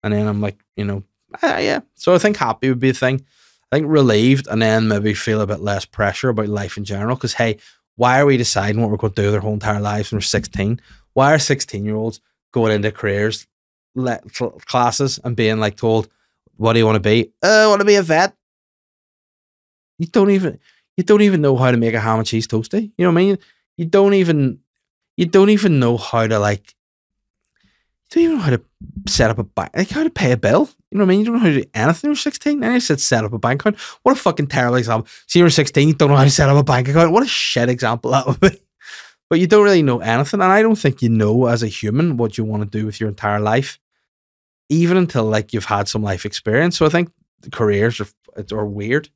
And then I'm like, you know, ah, yeah. So I think happy would be a thing. I think relieved and then maybe feel a bit less pressure about life in general. Because, hey, why are we deciding what we're going to do their whole entire lives when we're 16? Why are 16 year olds going into careers, le- classes, and being like told, what do you want to be? Uh, I want to be a vet. You don't even you don't even know how to make a ham and cheese toasty. You know what I mean? You don't even you don't even know how to like you don't even know how to set up a bank like how to pay a bill. You know what I mean? You don't know how to do anything when 16. And I said set up a bank account. What a fucking terrible example. So you're 16, you don't know how to set up a bank account. What a shit example that would be. But you don't really know anything. And I don't think you know as a human what you want to do with your entire life even until like you've had some life experience. So I think careers are are weird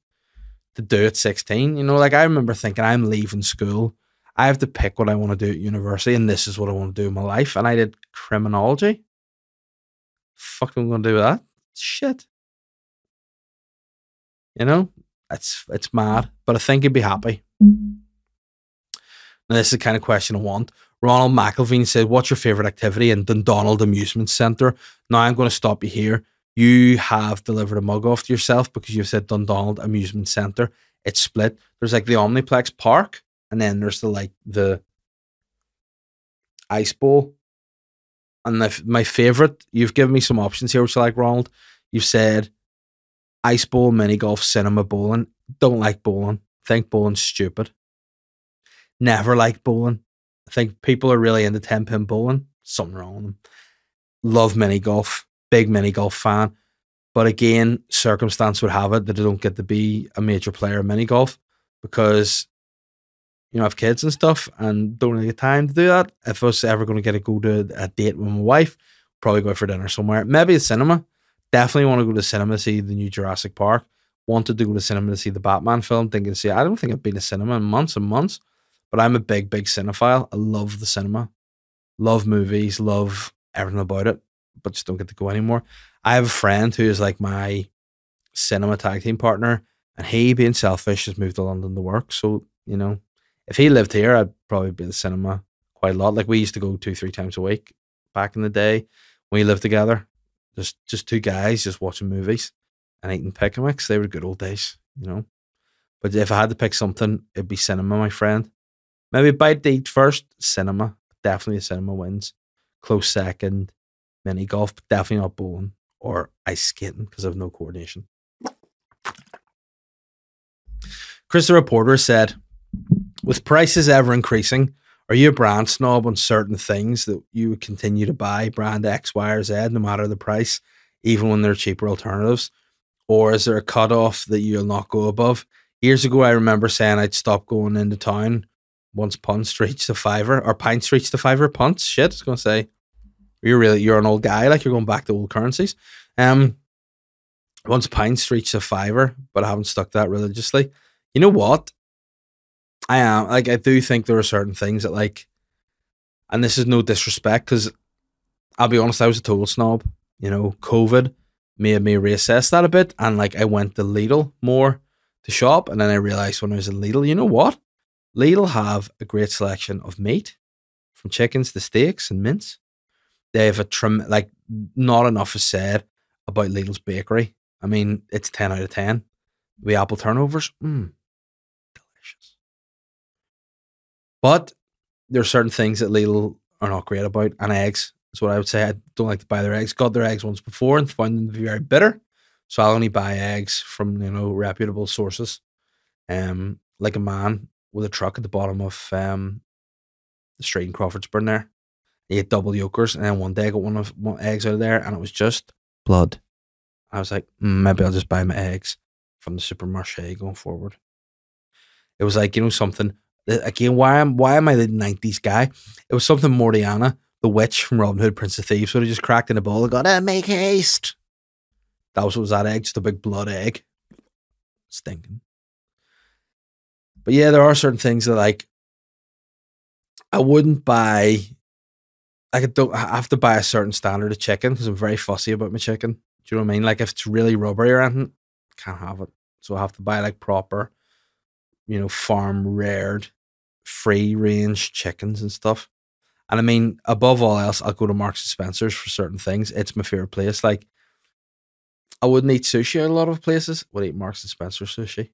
to do at 16. You know, like I remember thinking I'm leaving school. I have to pick what I want to do at university, and this is what I want to do in my life. And I did criminology. Fuck, I'm going to do that shit. You know, it's it's mad, but I think you would be happy. Now, this is the kind of question I want. Ronald McElveen said, What's your favorite activity? in Dundonald Amusement Centre. Now I'm going to stop you here. You have delivered a mug off to yourself because you've said Dundonald Amusement Centre. It's split. There's like the Omniplex Park, and then there's the like the Ice Bowl. And the, my favorite, you've given me some options here, which I like, Ronald. You've said Ice Bowl, Mini Golf, Cinema Bowling. Don't like bowling. Think bowling's stupid. Never like bowling I think people are really into 10 pin bowling. Something wrong with them. Love mini golf, big mini golf fan. But again, circumstance would have it that I don't get to be a major player in mini golf because, you know, I have kids and stuff and don't really get time to do that. If I was ever going to get a go to a date with my wife, probably go for dinner somewhere. Maybe the cinema. Definitely want to go to the cinema to see the new Jurassic Park. Wanted to go to the cinema to see the Batman film. Thinking, see, I don't think I've been to cinema in months and months. But I'm a big, big cinephile. I love the cinema, love movies, love everything about it, but just don't get to go anymore. I have a friend who is like my cinema tag team partner, and he, being selfish, has moved to London to work. So, you know, if he lived here, I'd probably be in the cinema quite a lot. Like we used to go two, three times a week back in the day when we lived together. Just just two guys just watching movies and eating pick mix. They were good old days, you know. But if I had to pick something, it'd be cinema, my friend. Maybe by the first, cinema. Definitely cinema wins. Close second, mini golf, but definitely not bowling or ice skating because of no coordination. Chris the reporter said, with prices ever increasing, are you a brand snob on certain things that you would continue to buy brand X, Y, or Z, no matter the price, even when there are cheaper alternatives? Or is there a cutoff that you'll not go above? Years ago, I remember saying I'd stop going into town once Ponce reach the fiver or Pints reach the fiver, punts. shit, it's gonna say you're really you're an old guy, like you're going back to old currencies. Um once Pints reach the fiver, but I haven't stuck that religiously. You know what? I am like I do think there are certain things that like and this is no disrespect because I'll be honest, I was a total snob. You know, COVID made me reassess that a bit and like I went to Lidl more to shop and then I realized when I was in Lidl, you know what? Lidl have a great selection of meat, from chickens to steaks and mince. They have a trim like not enough is said about Lidl's bakery. I mean, it's ten out of ten. The apple turnovers, mm, delicious. But there are certain things that Lidl are not great about, and eggs is what I would say. I don't like to buy their eggs. Got their eggs once before and found them to be very bitter, so I'll only buy eggs from you know reputable sources. Um, like a man, with a truck at the bottom of um, the street in Crawfordsburn there. He had double yokers, and then one day I got one of one eggs out of there, and it was just blood. I was like, mm, maybe I'll just buy my eggs from the supermarché going forward. It was like you know something uh, again. Why am why am I the nineties guy? It was something Mortiana, the witch from Robin Hood, Prince of Thieves, would have just cracked in a bowl and got to uh, make haste. That was what was that egg, just a big blood egg. Stinking. But yeah, there are certain things that like I wouldn't buy. Like I don't I have to buy a certain standard of chicken because I'm very fussy about my chicken. Do you know what I mean? Like if it's really rubbery or anything, can't have it. So I have to buy like proper, you know, farm reared, free range chickens and stuff. And I mean, above all else, I'll go to Marks and Spencer's for certain things. It's my favorite place. Like, I wouldn't eat sushi at a lot of places. Would eat Marks and Spencer sushi.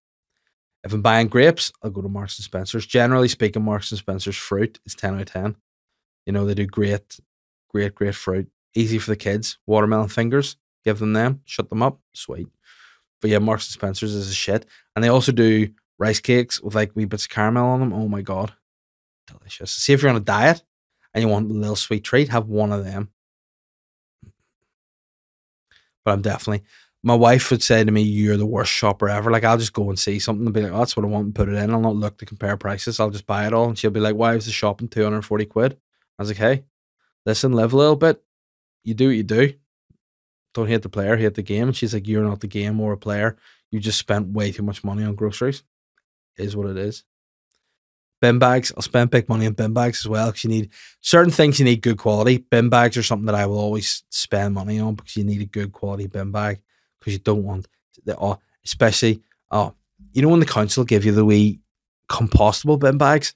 If I'm buying grapes, I'll go to Marks and Spencer's. Generally speaking, Marks and Spencer's fruit is ten out of ten. You know they do great, great, great fruit. Easy for the kids. Watermelon fingers, give them them. Shut them up, sweet. But yeah, Marks and Spencer's is a shit, and they also do rice cakes with like wee bits of caramel on them. Oh my god, delicious. See if you're on a diet and you want a little sweet treat, have one of them. But I'm definitely my wife would say to me, "You're the worst shopper ever." Like I'll just go and see something and be like, oh, "That's what I want," and put it in. I'll not look to compare prices. I'll just buy it all. And she'll be like, "Why was the shopping two hundred forty quid?" I was like, "Hey, listen, live a little bit. You do what you do. Don't hate the player, hate the game." And she's like, "You're not the game or a player. You just spent way too much money on groceries. Is what it is." Bin bags. I'll spend big money on bin bags as well because you need certain things. You need good quality bin bags are something that I will always spend money on because you need a good quality bin bag because you don't want the or oh, especially oh you know when the council give you the wee compostable bin bags,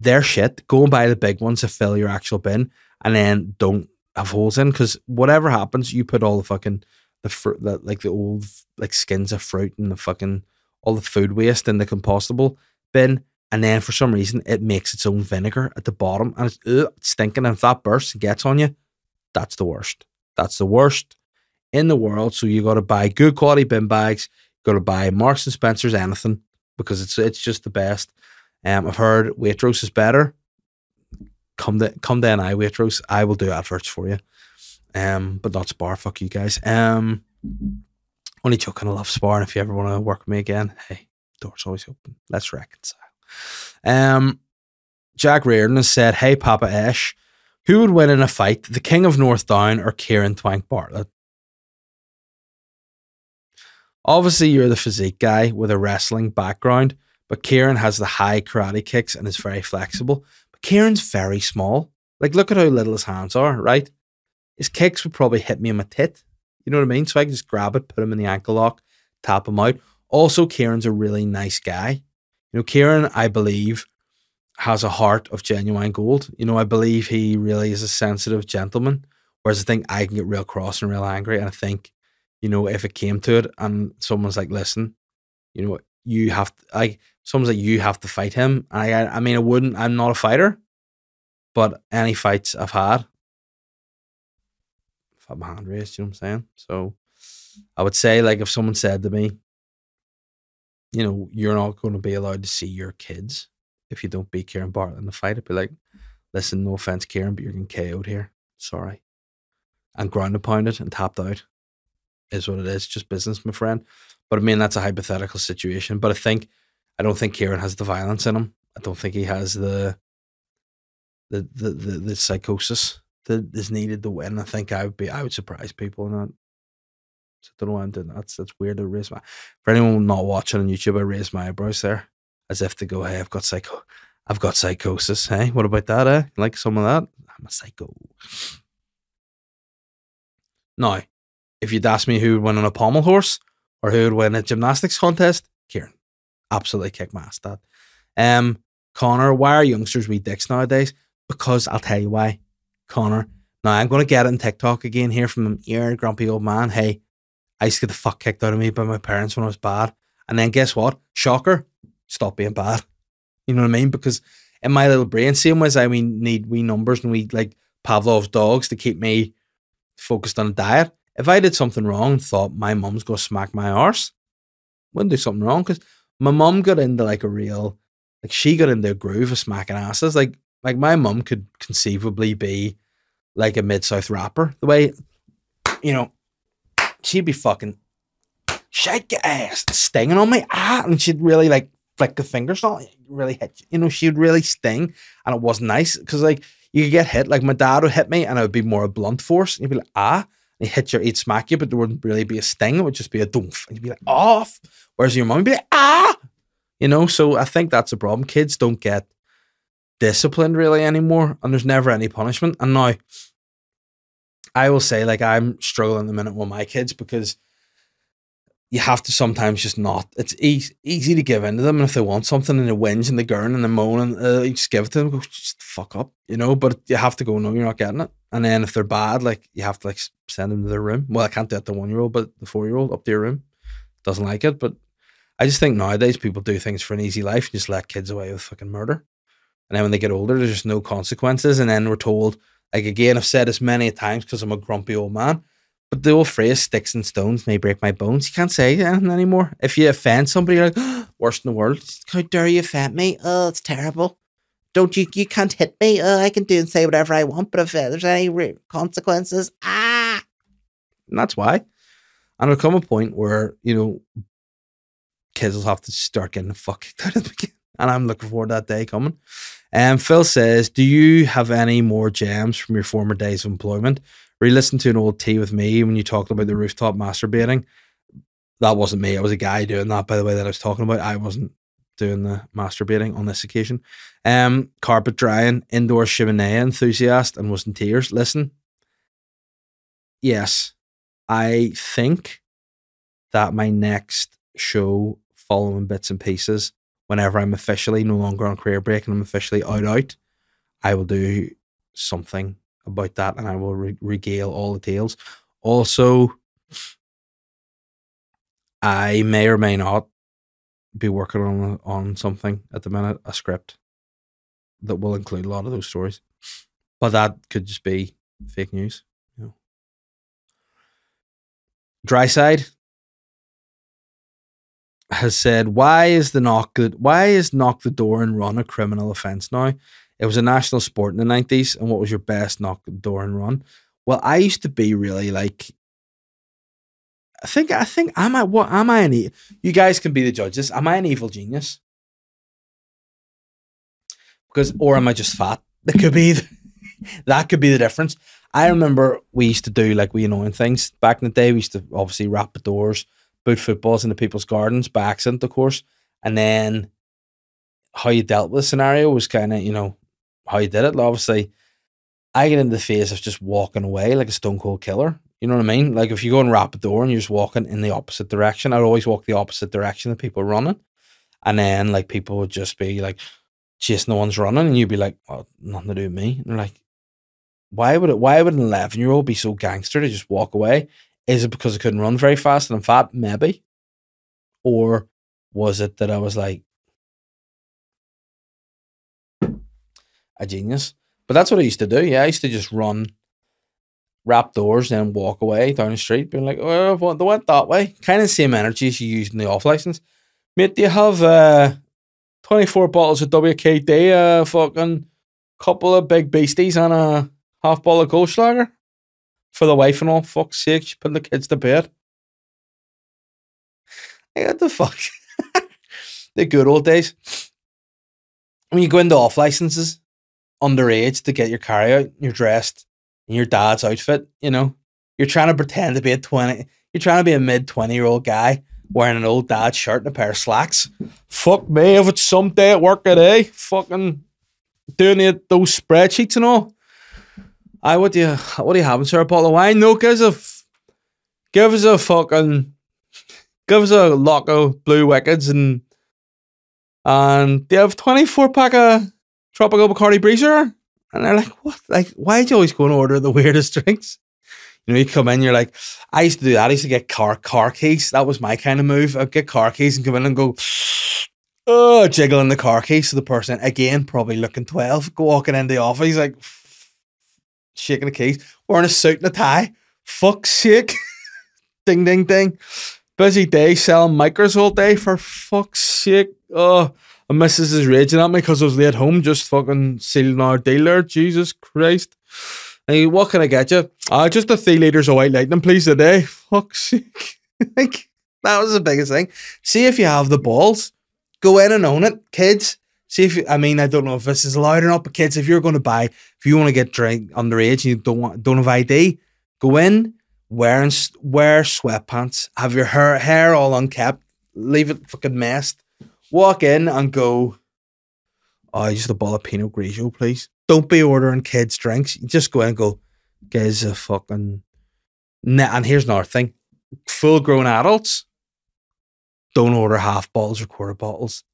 they're shit. Go and buy the big ones to fill your actual bin, and then don't have holes in because whatever happens, you put all the fucking the fruit like the old like skins of fruit and the fucking all the food waste in the compostable bin, and then for some reason it makes its own vinegar at the bottom and it's, ugh, it's stinking. And if that bursts and gets on you, that's the worst. That's the worst in the world. So you got to buy good quality bin bags. You got to buy Marks and Spencer's anything because it's it's just the best. Um, I've heard Waitrose is better. Come to come down, I Waitrose. I will do adverts for you. Um, but not Spar. Fuck you guys. Um, only joking. I love Spar, and if you ever want to work with me again, hey, door's always open. Let's reconcile. Um, Jack Reardon has said, "Hey, Papa Ash." Who would win in a fight, the King of North Down or Kieran Twank Bartlett? Obviously, you're the physique guy with a wrestling background, but Kieran has the high karate kicks and is very flexible. But Kieran's very small. Like, look at how little his hands are, right? His kicks would probably hit me in my tit. You know what I mean? So I can just grab it, put him in the ankle lock, tap him out. Also, Kieran's a really nice guy. You know, Kieran, I believe, has a heart of genuine gold. You know, I believe he really is a sensitive gentleman. Whereas I think I can get real cross and real angry. And I think you know, if it came to it and someone's like, listen, you know, you have to, I someone's like you have to fight him. I, I mean I wouldn't I'm not a fighter, but any fights I've had I've had my hand raised, you know what I'm saying? So I would say like if someone said to me, you know, you're not gonna be allowed to see your kids if you don't beat Kieran Bartlett in the fight, I'd be like, listen, no offense, Kieran, but you're getting KO'd here. Sorry. And grounded pounded and tapped out is what it is. Just business, my friend. But I mean, that's a hypothetical situation. But I think, I don't think Kieran has the violence in him. I don't think he has the, the, the, the, the psychosis that is needed to win. I think I would be, I would surprise people in that. So I don't know why I'm doing that. That's, that's weird. I raise my, for anyone not watching on YouTube, I raise my eyebrows there as if to go, hey, I've got psycho, I've got psychosis. Hey, what about that? Eh? Like some of that? I'm a psycho. No, if you'd ask me who would win on a pommel horse or who would win a gymnastics contest, Kieran. Absolutely kick my ass, Dad. Um, Connor, why are youngsters wee dicks nowadays? Because I'll tell you why, Connor. Now I'm gonna get it on TikTok again here from an ear grumpy old man. Hey, I used to get the fuck kicked out of me by my parents when I was bad. And then guess what? Shocker, stop being bad. You know what I mean? Because in my little brain, same as I we need we numbers and we like Pavlov's dogs to keep me focused on a diet if I did something wrong and thought my mum's going to smack my arse, wouldn't do something wrong because my mum got into like a real, like she got into a groove of smacking asses. Like, like my mum could conceivably be like a mid south rapper. The way, you know, she'd be fucking shake your ass, stinging on my ah, and she'd really like flick the fingers on, really hit. You know, she'd really sting, and it wasn't nice because like you could get hit. Like my dad would hit me, and it would be more a blunt force, and you would be like ah, and hit your he'd smack you, but there wouldn't really be a sting. It would just be a doomf. And you'd be like, off. Whereas your mum would be like, ah. You know, so I think that's a problem. Kids don't get disciplined really anymore, and there's never any punishment. And now I will say, like, I'm struggling the minute with my kids because you have to sometimes just not. It's easy, easy to give in to them, and if they want something and they whinge and they gurn and they moan, and uh, you just give it to them, go just fuck up, you know. But you have to go, no, you're not getting it. And then if they're bad, like you have to like send them to their room. Well, I can't do that the one year old, but the four year old up to your room doesn't like it. But I just think nowadays people do things for an easy life and just let kids away with fucking murder. And then when they get older, there's just no consequences. And then we're told, like again, I've said this many times because I'm a grumpy old man, but the old phrase "sticks and stones may break my bones." You can't say anything anymore. If you offend somebody, you're like, oh, worst in the world. How dare you offend me? Oh, it's terrible don't you you can't hit me. Oh, I can do and say whatever I want, but if there's any consequences, ah. And that's why. And it will come a point where you know kids will have to start getting the fuck kicked out of And I'm looking forward to that day coming. And um, Phil says, "Do you have any more gems from your former days of employment? Re-listen to an old tea with me when you talked about the rooftop masturbating. That wasn't me. I was a guy doing that. By the way, that I was talking about. I wasn't doing the masturbating on this occasion. Um, carpet drying, indoor chimenea enthusiast, and was in tears. Listen, yes, I think that my next show, following bits and pieces, whenever I'm officially no longer on career break and I'm officially out out, I will do something about that and I will re- regale all the tales. Also, I may or may not be working on on something at the minute, a script that will include a lot of those stories. But that could just be fake news. You know. Dryside has said, "Why is the knock why is knock the door and run a criminal offence now? It was a national sport in the nineties, and what was your best knock the door and run? Well, I used to be really like I think I think am I what am I an evil? you guys can be the judges. Am I an evil genius? Because or am I just fat? That could be the, that could be the difference. I remember we used to do like we annoying things back in the day. We used to obviously rap the doors, boot footballs into people's gardens by accident, of course. And then how you dealt with the scenario was kind of, you know, how you did it. Like obviously, I get into the phase of just walking away like a stone cold killer. You know what I mean? Like if you go in rapid door and you're just walking in the opposite direction, I'd always walk the opposite direction that people running. And then like people would just be like, just no one's running. And you'd be like, well, nothing to do with me. And they're like, why would it, why would an 11 year old be so gangster to just walk away? Is it because I couldn't run very fast and I'm fat? Maybe. Or was it that I was like a genius? But that's what I used to do. Yeah, I used to just run wrap doors, then walk away down the street, being like, "Oh, I went, went that way." Kind of same energy as you used in the off license, mate. Do you have uh, twenty four bottles of WKD, a uh, fucking couple of big beasties, and a half bottle of Goldschlager for the wife and all? Fuck's sake, she's putting the kids to bed. Hey, what the fuck? the good old days. When you go into off licenses, underage to get your car out, you're dressed in your dad's outfit, you know. You're trying to pretend to be a 20, you're trying to be a mid 20 year old guy wearing an old dad shirt and a pair of slacks. Fuck me if it's some day at work today, fucking doing those spreadsheets and all. I what do you what do you having, sir? A bottle of wine? No, give us a give us a fucking give us a lock of blue wickets and and they have twenty four pack of tropical Bacardi breezer. And they're like, what? Like, why do you always go and order the weirdest drinks? You know, you come in, you're like, I used to do that. I used to get car car keys. That was my kind of move. I'd get car keys and come in and go, oh, jiggling the car keys to the person again, probably looking 12, walking in the office. He's like, shaking the keys, wearing a suit and a tie. Fuck, sake. ding, ding, ding. Busy day selling micros all day for fuck's sake. Oh, and Mrs. is raging at me because I was late home, just fucking sealing our dealer. Jesus Christ. Hey, what can I get you? Uh, just the three litres of white lightning, please, today. Fuck's sake. like, that was the biggest thing. See if you have the balls. Go in and own it, kids. See if you, I mean, I don't know if this is allowed or not, but kids, if you're going to buy, if you want to get drink underage and you don't want, don't have ID, go in, wear, and, wear sweatpants, have your hair, hair all unkempt, leave it fucking messed, walk in and go, oh, just a of Pinot grigio, please. Don't be ordering kids drinks. You just go in and go, guys, a fucking. Nah, and here's another thing: full grown adults don't order half bottles or quarter bottles.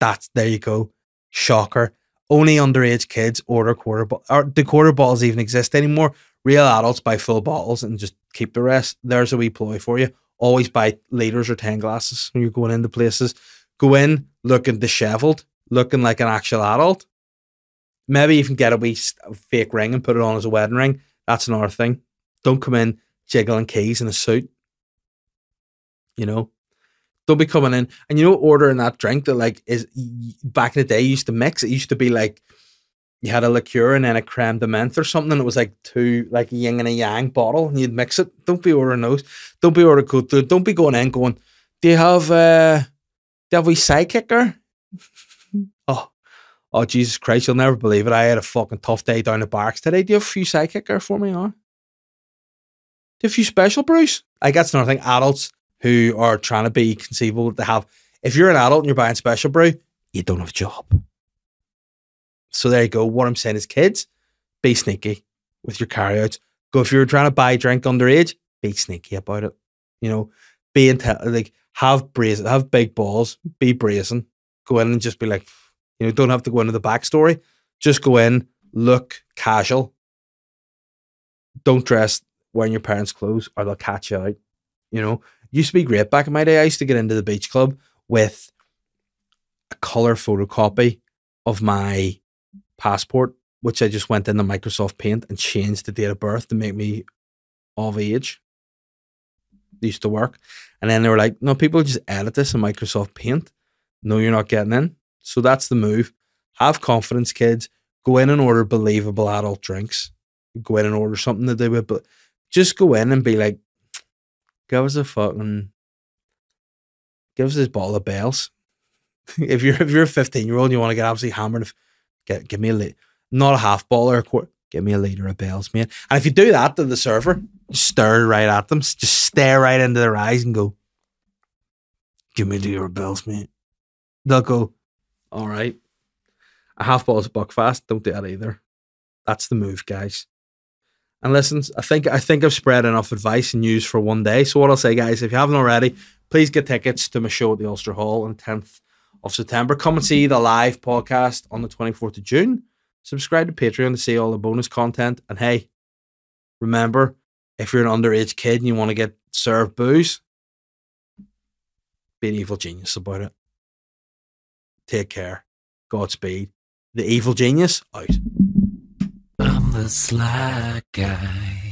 That's there you go. Shocker. Only underage kids order quarter bo- or the quarter bottles even exist anymore. Real adults buy full bottles and just keep the rest. There's a wee ploy for you. Always buy liters or ten glasses when you're going into places go in looking disheveled, looking like an actual adult. Maybe even get a wee fake ring and put it on as a wedding ring. That's another thing. Don't come in jiggling keys in a suit. You know, don't be coming in and you know ordering that drink that like is back in the day used to mix. It used to be like you had a liqueur and then a creme de menthe or something, and it was like two like a yin and a yang bottle, and you'd mix it. Don't be ordering those. Don't be ordering good. Don't be going in going. Do you have uh, have we sidekick her? oh, oh, Jesus Christ, you'll never believe it. I had a fucking tough day down at bars today. Do you have a few sidekick her for me, huh? Do you have a few special brews? I guess another thing. Adults who are trying to be conceivable to have, if you're an adult and you're buying special brew, you don't have a job. So there you go. What I'm saying is, kids, be sneaky with your carryouts. Go if you're trying to buy drink underage, be sneaky about it. You know, be intel like have brazen, have big balls, be brazen, go in and just be like, you know, don't have to go into the backstory. Just go in, look casual. Don't dress wearing your parents' clothes or they'll catch you out. You know, used to be great back in my day. I used to get into the beach club with a color photocopy of my passport, which I just went into Microsoft Paint and changed the date of birth to make me of age used to work. And then they were like, no, people just edit this in Microsoft Paint. No, you're not getting in. So that's the move. Have confidence, kids. Go in and order believable adult drinks. Go in and order something to do with. but just go in and be like, give us a fucking, give us this bottle of bells. if you're if you're a 15 year old, and you want to get absolutely hammered. Get give me a not a half ball or a quarter give me a liter of bells, man. And if you do that to the server, stare right at them, just stare right into their eyes and go, give me a liter of bells, man. They'll go, all right. A half ball is a buck fast. Don't do that either. That's the move, guys. And listen, I think I think I've spread enough advice and news for one day. So what I'll say, guys, if you haven't already, please get tickets to my show at the Ulster Hall on the 10th of September. Come and see the live podcast on the 24th of June subscribe to Patreon to see all the bonus content. And hey, remember, if you're an underage kid and you want to get served booze, be an evil genius about it. Take care. Godspeed. The evil genius out. I'm the slack guy.